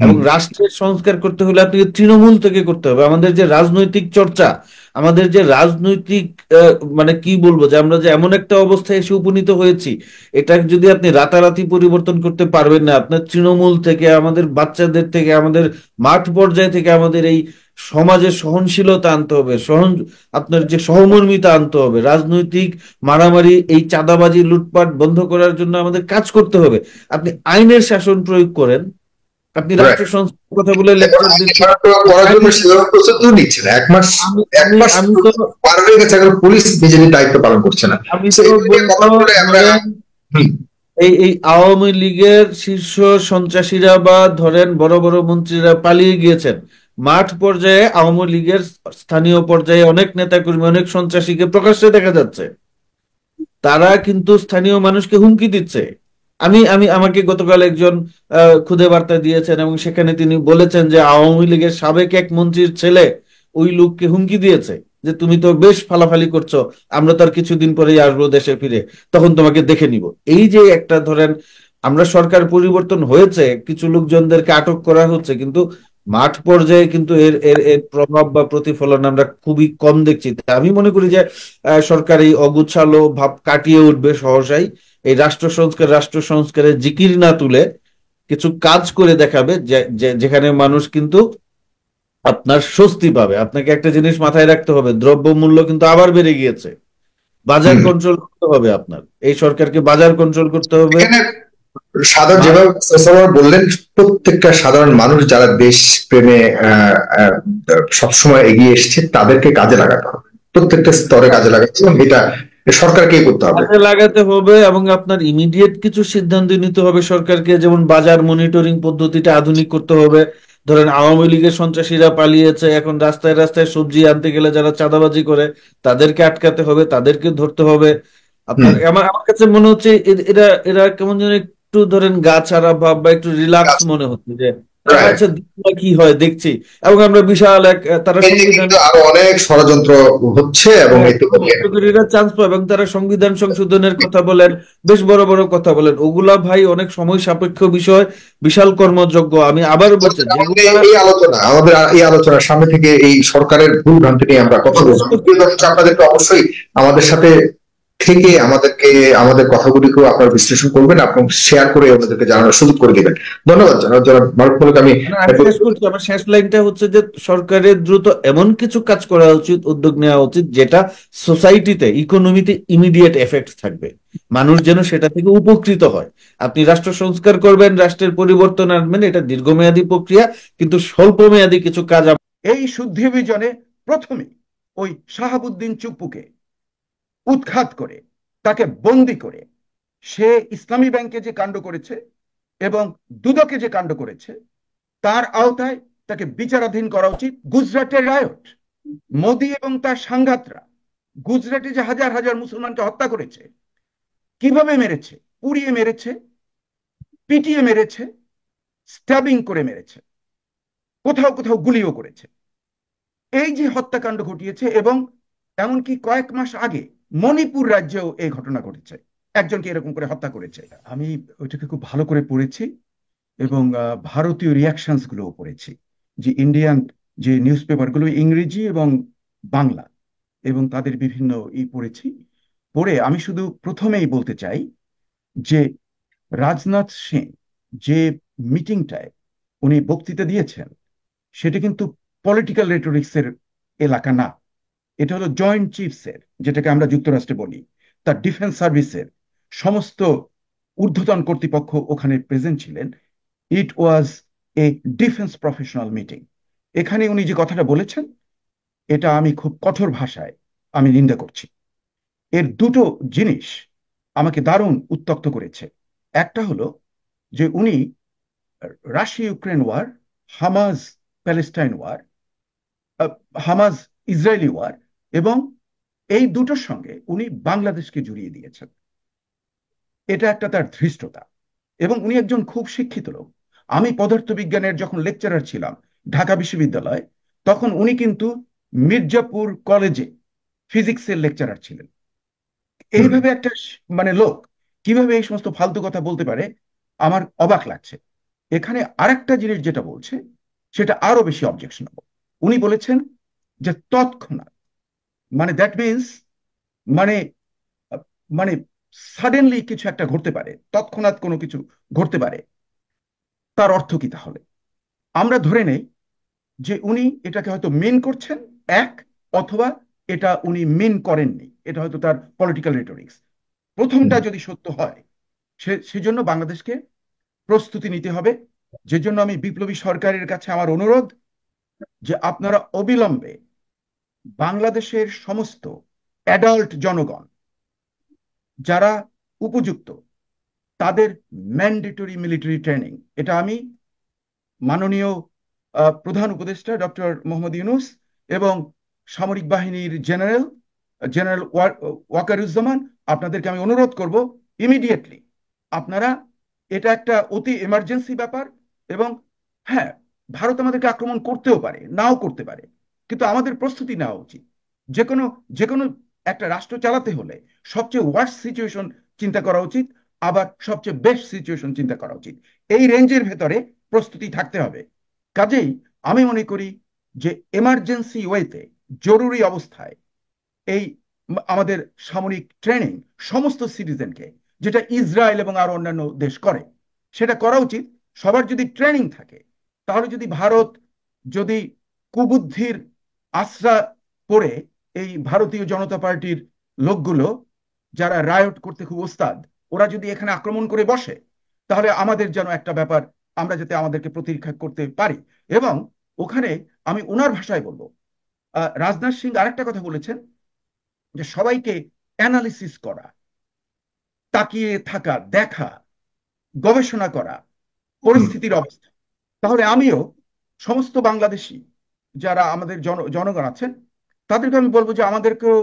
এবং রাষ্ট্রের সংস্কার করতে হলে আপনাকে তৃণমূল থেকে করতে হবে আমাদের যে রাজনৈতিক চর্চা আমাদের যে রাজনৈতিক মানে কি বলবো যে আমরা যে এমন একটা অবস্থায় এসে উপনীত হয়েছি এটা যদি আপনি রাতারাতি পরিবর্তন করতে পারবেন না আপনার তৃণমূল থেকে আমাদের বাচ্চাদের থেকে আমাদের মাঠ পর্যায় থেকে আমাদের এই সমাজে সহনশীলতা আনতে হবে সহন আপনার যে সহমর্মিতা আনতে হবে রাজনৈতিক মারামারি এই চাঁদাবাজি লুটপাট বন্ধ করার জন্য আমাদের কাজ করতে হবে আপনি আইনের শাসন প্রয়োগ করেন আপনি রাষ্ট্র সংস্কার কথা বলে লেকচার দিচ্ছেন করার জন্য সেভাবে প্রস্তুতিও নিচ্ছে না এক মাস এক মাস পার গেছে এখন পুলিশ নিজেদের দায়িত্ব পালন করছে না আমি তো এই এই আওয়ামী লীগের শীর্ষ সন্ত্রাসীরা বা ধরেন বড় বড় মন্ত্রীরা পালিয়ে গিয়েছেন মাঠ পর্যায়ে আওয়ামী লীগের স্থানীয় পর্যায়ে অনেক নেতাকর্মী অনেক সন্ত্রাসীকে প্রকাশ্যে দেখা যাচ্ছে তারা কিন্তু স্থানীয় মানুষকে হুমকি দিচ্ছে আমি আমি আমাকে গতকাল একজন খুদে বার্তা দিয়েছেন এবং সেখানে তিনি বলেছেন যে আওয়ামী লীগের সাবেক এক মন্ত্রীর ছেলে ওই লোককে হুমকি দিয়েছে যে তুমি তো বেশ ফালাফালি করছো আমরা তো আর কিছুদিন পরেই আসবো দেশে ফিরে তখন তোমাকে দেখে নিব এই যে একটা ধরেন আমরা সরকার পরিবর্তন হয়েছে কিছু লোকজনদেরকে আটক করা হচ্ছে কিন্তু মাঠ পর্যায়ে কিন্তু এর এর এর প্রভাব বা প্রতিফলন আমরা খুবই কম দেখছি আমি মনে করি যে সরকার এই অগুছালো ভাব কাটিয়ে উঠবে সহসাই এই রাষ্ট্র সংস্কার রাষ্ট্র সংস্কারের জিকির না তুলে কিছু কাজ করে দেখাবে যেখানে মানুষ কিন্তু আপনার স্বস্তি পাবে আপনাকে একটা জিনিস মাথায় রাখতে হবে দ্রব্য মূল্য কিন্তু আবার বেড়ে গিয়েছে বাজার কন্ট্রোল করতে হবে আপনার এই সরকারকে বাজার কন্ট্রোল করতে হবে সাধারণ যেভাবে বললেন প্রত্যেকটা সাধারণ মানুষ যারা দেশ প্রেমে সবসময় এগিয়ে এসছে তাদেরকে কাজে লাগাতে হবে প্রত্যেকটা স্তরে কাজে লাগাতে হবে এটা সরকারকে করতে হবে লাগাতে হবে এবং আপনার ইমিডিয়েট কিছু সিদ্ধান্ত নিতে হবে সরকারকে যেমন বাজার মনিটরিং পদ্ধতিটা আধুনিক করতে হবে ধরেন আওয়ামী লীগের সন্ত্রাসীরা পালিয়েছে এখন রাস্তায় রাস্তায় সবজি আনতে গেলে যারা চাঁদাবাজি করে তাদেরকে আটকাতে হবে তাদেরকে ধরতে হবে আপনার আমার আমার কাছে মনে হচ্ছে এরা এরা কেমন যেন একটু ধরেন গা ছাড়া ভাব বা একটু রিল্যাক্স মনে হচ্ছে যে আচ্ছা কি হয় দেখছি এবং আমরা বিশাল এক তারা আরো অনেক ষড়যন্ত্র হচ্ছে এবং চান্স হ্যাঁ, পাবে এবং তারা সংবিধান সংশোধনের কথা বলেন বেশ বড় বড় কথা বলেন ওগুলা ভাই অনেক সময় সাপেক্ষ বিষয় বিশাল কর্মযোগ্য আমি আবার বলছি এই আলোচনা আমাদের এই আলোচনার সামনে থেকে এই সরকারের ভুল ভ্রান্তি নিয়ে আমরা কথা বলছি আপনাদেরকে অবশ্যই আমাদের সাথে থেকে আমাদেরকে আমাদের কথাগুলিকেও আপনার বিশ্লেষণ করবেন এবং শেয়ার করে অন্যদেরকে জানানোর সুযোগ করে দেবেন ধন্যবাদ জনাব আমি আমার শেষ লাইনটা হচ্ছে যে সরকারের দ্রুত এমন কিছু কাজ করা উচিত উদ্যোগ নেওয়া উচিত যেটা সোসাইটিতে ইকোনমিতে ইমিডিয়েট এফেক্ট থাকবে মানুষ যেন সেটা থেকে উপকৃত হয় আপনি রাষ্ট্র সংস্কার করবেন রাষ্ট্রের পরিবর্তন আনবেন এটা দীর্ঘমেয়াদী প্রক্রিয়া কিন্তু স্বল্প মেয়াদী কিছু কাজ এই শুদ্ধি বিজনে প্রথমে ওই শাহাবুদ্দিন চুপুকে উৎখাত করে তাকে বন্দি করে সে ইসলামী ব্যাংকে যে কাণ্ড করেছে এবং দুদকে যে কাণ্ড করেছে তার আওতায় তাকে বিচারাধীন করা উচিত গুজরাটের রায়ট মোদী এবং তার সাংঘাতরা গুজরাটে যে হাজার হাজার মুসলমানকে হত্যা করেছে কিভাবে মেরেছে পুড়িয়ে মেরেছে পিটিয়ে মেরেছে স্ট্যাবিং করে মেরেছে কোথাও কোথাও গুলিও করেছে এই যে হত্যাকাণ্ড ঘটিয়েছে এবং এমনকি কয়েক মাস আগে মণিপুর রাজ্যেও এই ঘটনা ঘটেছে একজনকে এরকম করে হত্যা করেছে আমি ওইটাকে খুব ভালো করে পড়েছি এবং ভারতীয় রিয়াকশনস গুলোও পড়েছি যে ইন্ডিয়ান যে নিউজ পেপার গুলো ইংরেজি এবং বাংলা এবং তাদের বিভিন্ন ই পড়েছি পড়ে আমি শুধু প্রথমেই বলতে চাই যে রাজনাথ সিং যে মিটিংটায় উনি বক্তৃতা দিয়েছেন সেটা কিন্তু পলিটিক্যাল রেটোরিক্সের এলাকা না এটা হলো জয়েন্ট চিফসের যেটাকে আমরা যুক্তরাষ্ট্রে বলি তার ডিফেন্স সার্ভিসের সমস্ত ঊর্ধ্বতন কর্তৃপক্ষ ওখানে প্রেজেন্ট ছিলেন it was a defence professional meeting এখানে উনি যে কথাটা বলেছেন এটা আমি খুব কঠোর ভাষায় আমি নিন্দা করছি এর দুটো জিনিস আমাকে দারুণ উত্তক্ত করেছে একটা হলো যে উনি Russia Ukraine war Hamas Palestine war Hamas Israeli war এবং এই দুটোর সঙ্গে উনি বাংলাদেশকে জুড়িয়ে দিয়েছেন এটা একটা তার ধৃষ্টতা এবং উনি একজন খুব শিক্ষিত লোক আমি পদার্থবিজ্ঞানের যখন লেকচারার ছিলাম ঢাকা বিশ্ববিদ্যালয়ে তখন উনি কিন্তু মির্জাপুর কলেজে ফিজিক্সের লেকচারার ছিলেন এইভাবে একটা মানে লোক কিভাবে এই সমস্ত ফালতু কথা বলতে পারে আমার অবাক লাগছে এখানে আরেকটা জিনিস যেটা বলছে সেটা আরো বেশি অবজেকশন উনি বলেছেন যে তৎক্ষণাৎ মানে দ্যাট মিনস মানে মানে সাডেনলি কিছু একটা ঘটতে পারে তৎক্ষণাৎ কোনো কিছু ঘটতে পারে তার অর্থ কি তাহলে আমরা ধরে নেই যে উনি এটাকে হয়তো মিন করছেন এক অথবা এটা উনি মিন করেননি এটা হয়তো তার পলিটিক্যাল রেটরিক্স প্রথমটা যদি সত্য হয় সে সেজন্য বাংলাদেশকে প্রস্তুতি নিতে হবে যে জন্য আমি বিপ্লবী সরকারের কাছে আমার অনুরোধ যে আপনারা অবিলম্বে বাংলাদেশের সমস্ত অ্যাডাল্ট জনগণ যারা উপযুক্ত তাদের ম্যান্ডেটরি মিলিটারি ট্রেনিং এটা আমি মাননীয় প্রধান উপদেষ্টা ডক্টর মোহাম্মদ ইউনুস এবং সামরিক বাহিনীর জেনারেল জেনারেল ওয়াকারুজ্জামান আপনাদেরকে আমি অনুরোধ করব ইমিডিয়েটলি আপনারা এটা একটা অতি এমার্জেন্সি ব্যাপার এবং হ্যাঁ ভারত আমাদেরকে আক্রমণ করতেও পারে নাও করতে পারে কিন্তু আমাদের প্রস্তুতি নেওয়া উচিত যে কোনো যে কোনো একটা রাষ্ট্র চালাতে হলে সবচেয়ে ওয়ার্স্ট সিচুয়েশন চিন্তা করা উচিত আবার সবচেয়ে বেস্ট সিচুয়েশন চিন্তা করা উচিত এই রেঞ্জের ভেতরে প্রস্তুতি থাকতে হবে কাজেই আমি মনে করি যে এমার্জেন্সি ওয়েতে জরুরি অবস্থায় এই আমাদের সামরিক ট্রেনিং সমস্ত সিটিজেনকে যেটা ইসরায়েল এবং আরো অন্যান্য দেশ করে সেটা করা উচিত সবার যদি ট্রেনিং থাকে তাহলে যদি ভারত যদি কুবুদ্ধির আশ্রা পড়ে এই ভারতীয় জনতা পার্টির লোকগুলো যারা রায়ট করতে খুব ওস্তাদ ওরা যদি এখানে আক্রমণ করে বসে তাহলে আমাদের যেন একটা ব্যাপার আমরা যাতে আমাদেরকে প্রতিরক্ষা করতে পারি এবং ওখানে আমি ওনার ভাষায় বলবো রাজনাথ সিং আরেকটা কথা বলেছেন যে সবাইকে অ্যানালিসিস করা তাকিয়ে থাকা দেখা গবেষণা করা পরিস্থিতির অবস্থা তাহলে আমিও সমস্ত বাংলাদেশি যারা আমাদের জনগণ আছেন তাদেরকে আমি বলবো যে আমাদেরকেও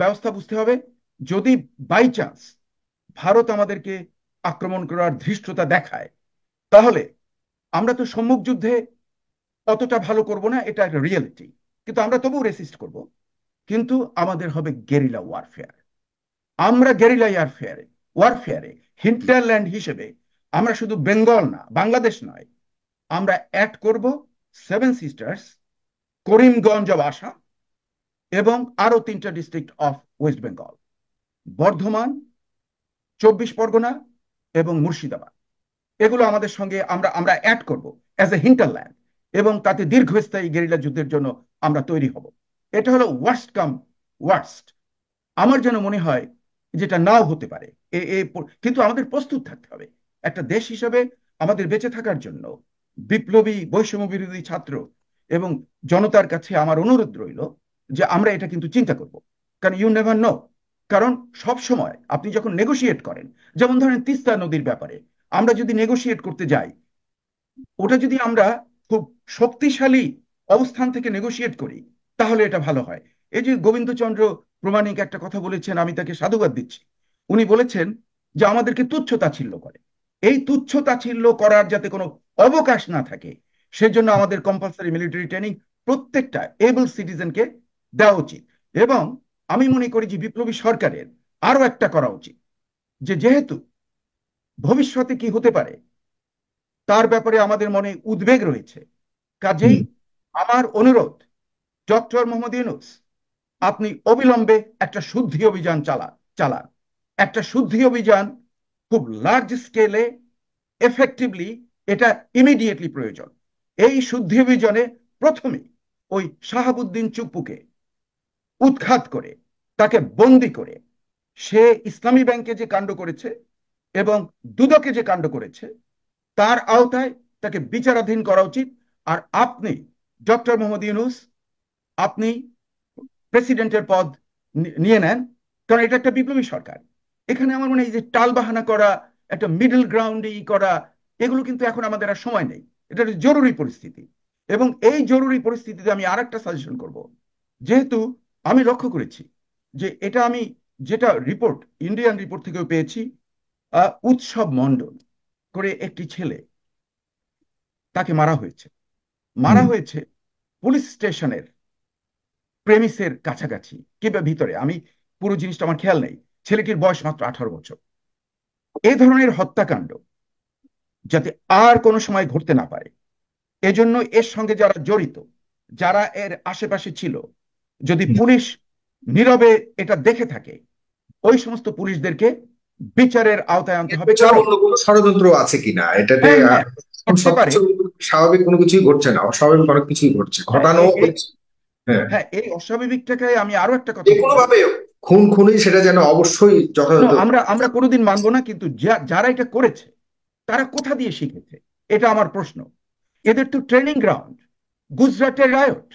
ব্যবস্থা বুঝতে হবে যদি বাই চান্স ভারত আমাদেরকে আক্রমণ করার ধৃষ্টতা দেখায় তাহলে আমরা তো সম্মুখ যুদ্ধে অতটা ভালো করব না এটা একটা রিয়েলিটি কিন্তু আমরা তবুও রেসিস্ট করব কিন্তু আমাদের হবে গেরিলা ওয়ারফেয়ার আমরা গেরিলা ওয়ারফেয়ারে ওয়ারফেয়ারে হিন্টারল্যান্ড হিসেবে আমরা শুধু বেঙ্গল না বাংলাদেশ নয় আমরা অ্যাড করব seven sisters Karimganj of Assam এবং আরো তিনটা ডিস্ট্রিক্ট অফ ওয়েস্ট বেঙ্গল বর্ধমান চব্বিশ পরগনা এবং মুর্শিদাবাদ এগুলো আমাদের সঙ্গে আমরা আমরা অ্যাড করব অ্যাজ এ হিন্টারল্যান্ড এবং তাতে দীর্ঘস্থায়ী গেরিলা যুদ্ধের জন্য আমরা তৈরি হব এটা হলো ওয়ার্স্ট কাম ওয়ার্স্ট আমার যেন মনে হয় যেটা নাও হতে পারে কিন্তু আমাদের প্রস্তুত থাকতে হবে একটা দেশ হিসেবে আমাদের বেঁচে থাকার জন্য বিপ্লবী বৈষম্য বিরোধী ছাত্র এবং জনতার কাছে আমার অনুরোধ রইল যে আমরা এটা কিন্তু চিন্তা করব কারণ ইউ নেভার নো কারণ সব সময় আপনি যখন নেগোসিয়েট করেন যেমন ধরেন তিস্তা নদীর ব্যাপারে আমরা যদি নেগোসিয়েট করতে যাই ওটা যদি আমরা খুব শক্তিশালী অবস্থান থেকে নেগোসিয়েট করি তাহলে এটা ভালো হয় এই যে গোবিন্দচন্দ্র প্রমাণিক একটা কথা বলেছেন আমি তাকে সাধুবাদ দিচ্ছি উনি বলেছেন যে আমাদেরকে তুচ্ছ তাচ্ছিল্য করে এই তুচ্ছ তাচ্ছিল্য করার যাতে কোনো অবকাশ না থাকে সেজন্য আমাদের কম্পালসারি মিলিটারি ট্রেনিং প্রত্যেকটা এবল সিটিজেনকে দেওয়া উচিত এবং আমি মনে করি যে বিপ্লবী সরকারের আরো একটা করা উচিত যে যেহেতু ভবিষ্যতে কি হতে পারে তার ব্যাপারে আমাদের মনে উদ্বেগ রয়েছে কাজেই আমার অনুরোধ ডক্টর মোহাম্মদ ইউনুস আপনি অবিলম্বে একটা শুদ্ধি অভিযান চালা চালান একটা শুদ্ধি অভিযান খুব লার্জ স্কেলে এফেক্টিভলি এটা ইমিডিয়েটলি প্রয়োজন এই শুদ্ধি অভিযানে প্রথমে ওই শাহাবুদ্দিন চুপ্পুকে উৎখাত করে তাকে বন্দি করে সে ইসলামী ব্যাংকে যে কাণ্ড করেছে এবং দুদকে যে কাণ্ড করেছে তার আওতায় তাকে বিচারাধীন করা উচিত আর আপনি ডক্টর মোহাম্মদ ইউনুস আপনি প্রেসিডেন্টের পদ নিয়ে নেন কারণ এটা একটা বিপ্লবী সরকার এখানে আমার মনে হয় যে টালবাহানা করা একটা মিডল ই করা এগুলো কিন্তু এখন আমাদের আর সময় নেই এটা জরুরি পরিস্থিতি এবং এই জরুরি পরিস্থিতিতে আমি আর একটা সাজেশন করব যেহেতু আমি লক্ষ্য করেছি যে এটা আমি যেটা রিপোর্ট ইন্ডিয়ান রিপোর্ট থেকেও পেয়েছি উৎসব মন্ডল করে একটি ছেলে তাকে মারা হয়েছে মারা হয়েছে পুলিশ স্টেশনের প্রেমিসের কাছাকাছি কিংবা ভিতরে আমি পুরো জিনিসটা আমার খেয়াল নেই ছেলেটির বয়স মাত্র আঠারো বছর এ ধরনের হত্যাকাণ্ড যাতে আর কোনো সময় ঘটতে না পারে এজন্য এর সঙ্গে যারা জড়িত যারা এর আশেপাশে ছিল যদি পুলিশ নীরবে এটা দেখে থাকে ওই সমস্ত পুলিশদেরকে বিচারের আওতায় আনতে হবে ষড়যন্ত্র আছে কিনা এটাতে হ্যাঁ, হ্যাঁ, স্বাভাবিক কোনো কিছুই ঘটছে না অস্বাভাবিক অনেক কিছুই ঘটছে হ্যাঁ, ঘটানো হ্যাঁ এই অস্বাভাবিকটাকে আমি আরো একটা কথা কোনোভাবে খুন খুনই সেটা যেন অবশ্যই আমরা আমরা কোনোদিন মানবো না কিন্তু যারা এটা করেছে তারা কোথা দিয়ে শিখেছে এটা আমার প্রশ্ন এদের তো ট্রেনিং গ্রাউন্ড গুজরাটের রায়ট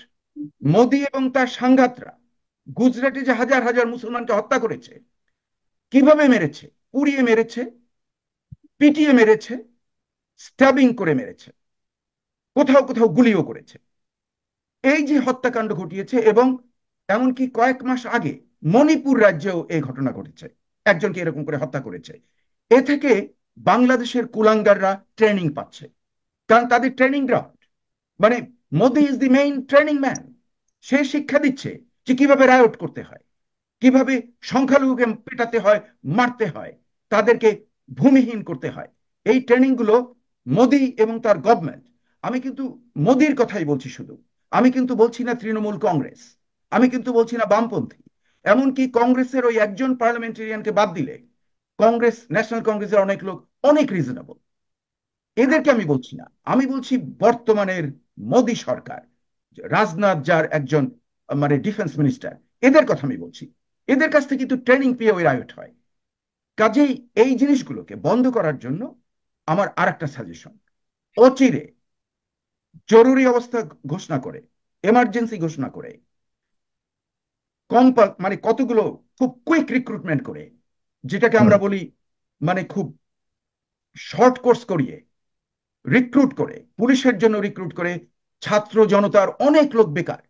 মোদি এবং তার সাংঘাতরা গুজরাটে যে হাজার হাজার মুসলমানকে হত্যা করেছে কিভাবে মেরেছে পুড়িয়ে মেরেছে পিটিয়ে মেরেছে স্ট্যাবিং করে মেরেছে কোথাও কোথাও গুলিও করেছে এই যে হত্যাকাণ্ড ঘটিয়েছে এবং এমনকি কয়েক মাস আগে মণিপুর রাজ্যেও এই ঘটনা ঘটেছে একজনকে এরকম করে হত্যা করেছে এ থেকে বাংলাদেশের কুলাঙ্গাররা ট্রেনিং পাচ্ছে কারণ তাদের ট্রেনিং গ্রাউন্ড মানে Modi is the main training man সে শিক্ষা দিচ্ছে যে কিভাবে রায়ট করতে হয় কিভাবে সংখ্যালঘুকে পেটাতে হয় মারতে হয় তাদেরকে ভূমিহীন করতে হয় এই ট্রেনিংগুলো মোদি এবং তার গভর্নমেন্ট আমি কিন্তু মোদির কথাই বলছি শুধু আমি কিন্তু বলছি না তৃণমূল কংগ্রেস আমি কিন্তু বলছি না বামপন্থী এমনকি কংগ্রেসের ওই একজন পার্লামেন্টেরিয়ানকে বাদ দিলে কংগ্রেস ন্যাশনাল কংগ্রেসের অনেক লোক অনেক রিজনেবল এদেরকে আমি বলছি না আমি বলছি বর্তমানের মোদী সরকার রাজনাথ যার একজন মানে ডিফেন্স মিনিস্টার এদের কথা আমি বলছি এদের কাছ থেকে কিন্তু ট্রেনিং পেয়ে ওই রায়ট হয় কাজেই এই জিনিসগুলোকে বন্ধ করার জন্য আমার আর একটা সাজেশন অচিরে জরুরি অবস্থা ঘোষণা করে এমার্জেন্সি ঘোষণা করে কম মানে কতগুলো খুব কুইক রিক্রুটমেন্ট করে যেটাকে আমরা বলি মানে খুব শর্ট কোর্স করিয়ে রিক্রুট করে পুলিশের জন্য রিক্রুট করে ছাত্র জনতার অনেক লোক বেকার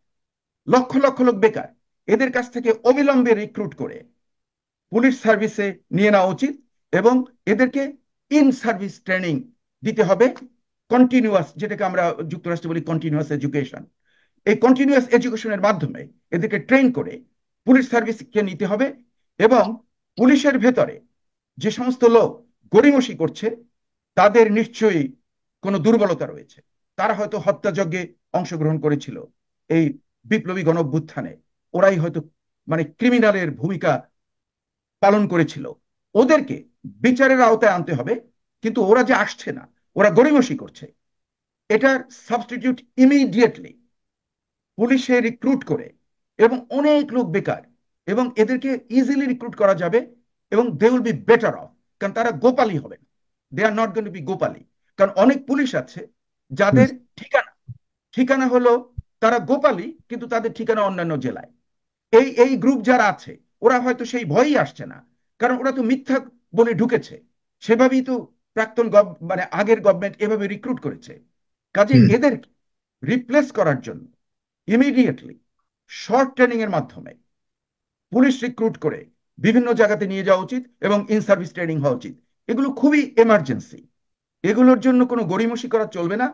লক্ষ লক্ষ লোক বেকার এদের কাছ থেকে অবিলম্বে রিক্রুট করে পুলিশ সার্ভিসে নিয়ে নেওয়া উচিত এবং এদেরকে ইন সার্ভিস ট্রেনিং দিতে হবে কন্টিনিউয়াস যেটাকে আমরা যুক্তরাষ্ট্রে বলি কন্টিনিউয়াস এডুকেশন এই কন্টিনিউয়াস এডুকেশনের মাধ্যমে এদেরকে ট্রেন করে পুলিশ সার্ভিসকে নিতে হবে এবং পুলিশের ভেতরে যে সমস্ত লোক গড়িমসি করছে তাদের নিশ্চয়ই কোনো দুর্বলতা রয়েছে তারা হয়তো হত্যাযজ্ঞে অংশগ্রহণ করেছিল এই বিপ্লবী গণ ওরাই হয়তো মানে ক্রিমিনালের ভূমিকা পালন করেছিল ওদেরকে বিচারের আওতায় আনতে হবে কিন্তু ওরা যে আসছে না ওরা গড়িমসি করছে এটার সাবস্টিটিউট ইমিডিয়েটলি পুলিশে রিক্রুট করে এবং অনেক লোক বেকার এবং এদেরকে ইজিলি রিক্রুট করা যাবে এবং they will be better off কারণ তারা গোপালি হবে they are not going be গোপালি কারণ অনেক পুলিশ আছে যাদের ঠিকানা ঠিকানা হলো তারা গোপালি কিন্তু তাদের ঠিকানা অন্যান্য জেলায় এই এই গ্রুপ যারা আছে ওরা হয়তো সেই ভয়ই আসছে না কারণ ওরা তো মিথ্যা বলে ঢুকেছে সেভাবেই তো প্রাক্তন মানে আগের গভর্নমেন্ট এভাবে রিক্রুট করেছে কাজে এদেরকে রিপ্লেস করার জন্য ইমিডিয়েটলি শর্ট ট্রেনিং এর মাধ্যমে পুলিশ রিক্রুট করে বিভিন্ন জায়গাতে নিয়ে যাওয়া উচিত এবং ইন সার্ভিস ট্রেনিং হওয়া উচিত এগুলো খুবই এমার্জেন্সি এগুলোর জন্য কোনো গড়িমসি করা চলবে না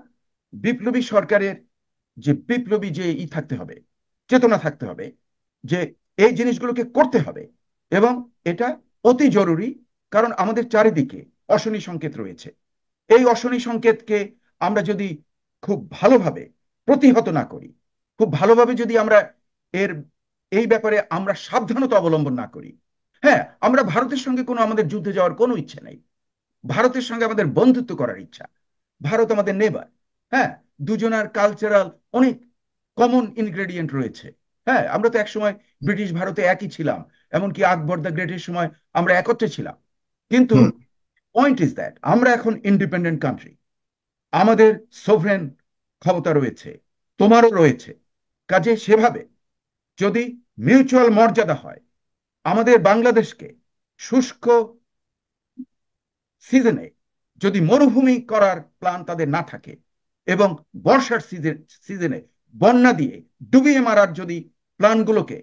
বিপ্লবী সরকারের যে বিপ্লবী যে ই থাকতে হবে চেতনা থাকতে হবে যে এই জিনিসগুলোকে করতে হবে এবং এটা অতি জরুরি কারণ আমাদের চারিদিকে অশনি সংকেত রয়েছে এই অশনি সংকেতকে আমরা যদি খুব ভালোভাবে প্রতিহত না করি খুব ভালোভাবে যদি আমরা এর এই ব্যাপারে আমরা সাবধানতা অবলম্বন না করি হ্যাঁ আমরা ভারতের সঙ্গে কোনো আমাদের যুদ্ধে যাওয়ার কোনো ইচ্ছে নাই ভারতের সঙ্গে আমাদের বন্ধুত্ব করার ইচ্ছা ভারত আমাদের নেবার হ্যাঁ দুজনার কালচারাল অনেক কমন ইনগ্রেডিয়েন্ট রয়েছে হ্যাঁ আমরা তো একসময় ব্রিটিশ ভারতে একই ছিলাম এমনকি আকবর দ্য গ্রেটের সময় আমরা একত্রে ছিলাম কিন্তু পয়েন্ট ইজ দ্যাট আমরা এখন ইন্ডিপেন্ডেন্ট কান্ট্রি আমাদের সোভরেন ক্ষমতা রয়েছে তোমারও রয়েছে কাজে সেভাবে যদি মিউচুয়াল মর্যাদা হয় আমাদের বাংলাদেশকে শুষ্ক সিজনে যদি মরুভূমি করার প্ল্যান তাদের না থাকে এবং বর্ষার সিজনে বন্যা দিয়ে ডুবিয়ে মারার যদি প্ল্যানগুলোকে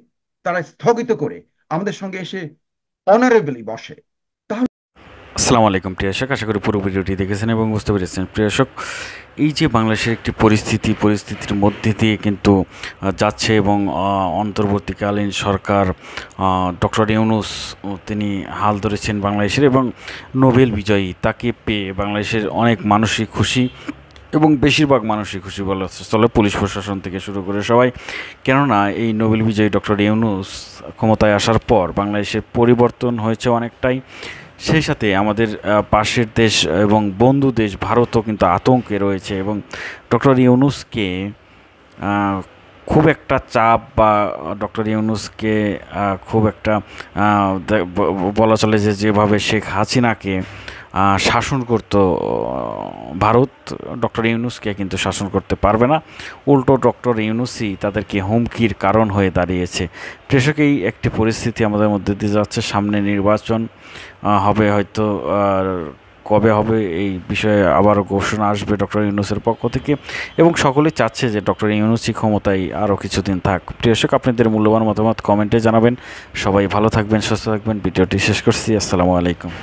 তারা স্থগিত করে আমাদের সঙ্গে এসে অনারেবলি বসে আসসালামু আলাইকুম প্রিয়াশক আশা করি পুরো ভিডিওটি দেখেছেন এবং বুঝতে পেরেছেন প্রিয়াশক এই যে বাংলাদেশের একটি পরিস্থিতি পরিস্থিতির মধ্যে দিয়ে কিন্তু যাচ্ছে এবং অন্তর্বর্তীকালীন সরকার ডক্টর ইউনুস তিনি হাল ধরেছেন বাংলাদেশের এবং নোবেল বিজয়ী তাকে পেয়ে বাংলাদেশের অনেক মানুষই খুশি এবং বেশিরভাগ মানুষই খুশি বলা চলে পুলিশ প্রশাসন থেকে শুরু করে সবাই কেননা এই নোবেল বিজয়ী ডক্টর ইউনুস ক্ষমতায় আসার পর বাংলাদেশের পরিবর্তন হয়েছে অনেকটাই সেই সাথে আমাদের পাশের দেশ এবং বন্ধু দেশ ভারতও কিন্তু আতঙ্কে রয়েছে এবং ডক্টর ইউনুসকে খুব একটা চাপ বা ডক্টর ইউনুসকে খুব একটা বলা চলে যে যেভাবে শেখ হাসিনাকে শাসন করত ভারত ডক্টর ইউনুসকে কিন্তু শাসন করতে পারবে না উল্টো ডক্টর ইউনুসই তাদেরকে হুমকির কারণ হয়ে দাঁড়িয়েছে প্রেসকেই একটি পরিস্থিতি আমাদের মধ্যে দিয়ে যাচ্ছে সামনে নির্বাচন হবে হয়তো কবে হবে এই বিষয়ে আবারও ঘোষণা আসবে ডক্টর ইউনুসের পক্ষ থেকে এবং সকলে চাচ্ছে যে ডক্টর ইউনুসই ক্ষমতায় আরও কিছুদিন থাক প্রিয়সক আপনাদের মূল্যবান মতামত কমেন্টে জানাবেন সবাই ভালো থাকবেন সুস্থ থাকবেন ভিডিওটি শেষ করছি আসসালামু আলাইকুম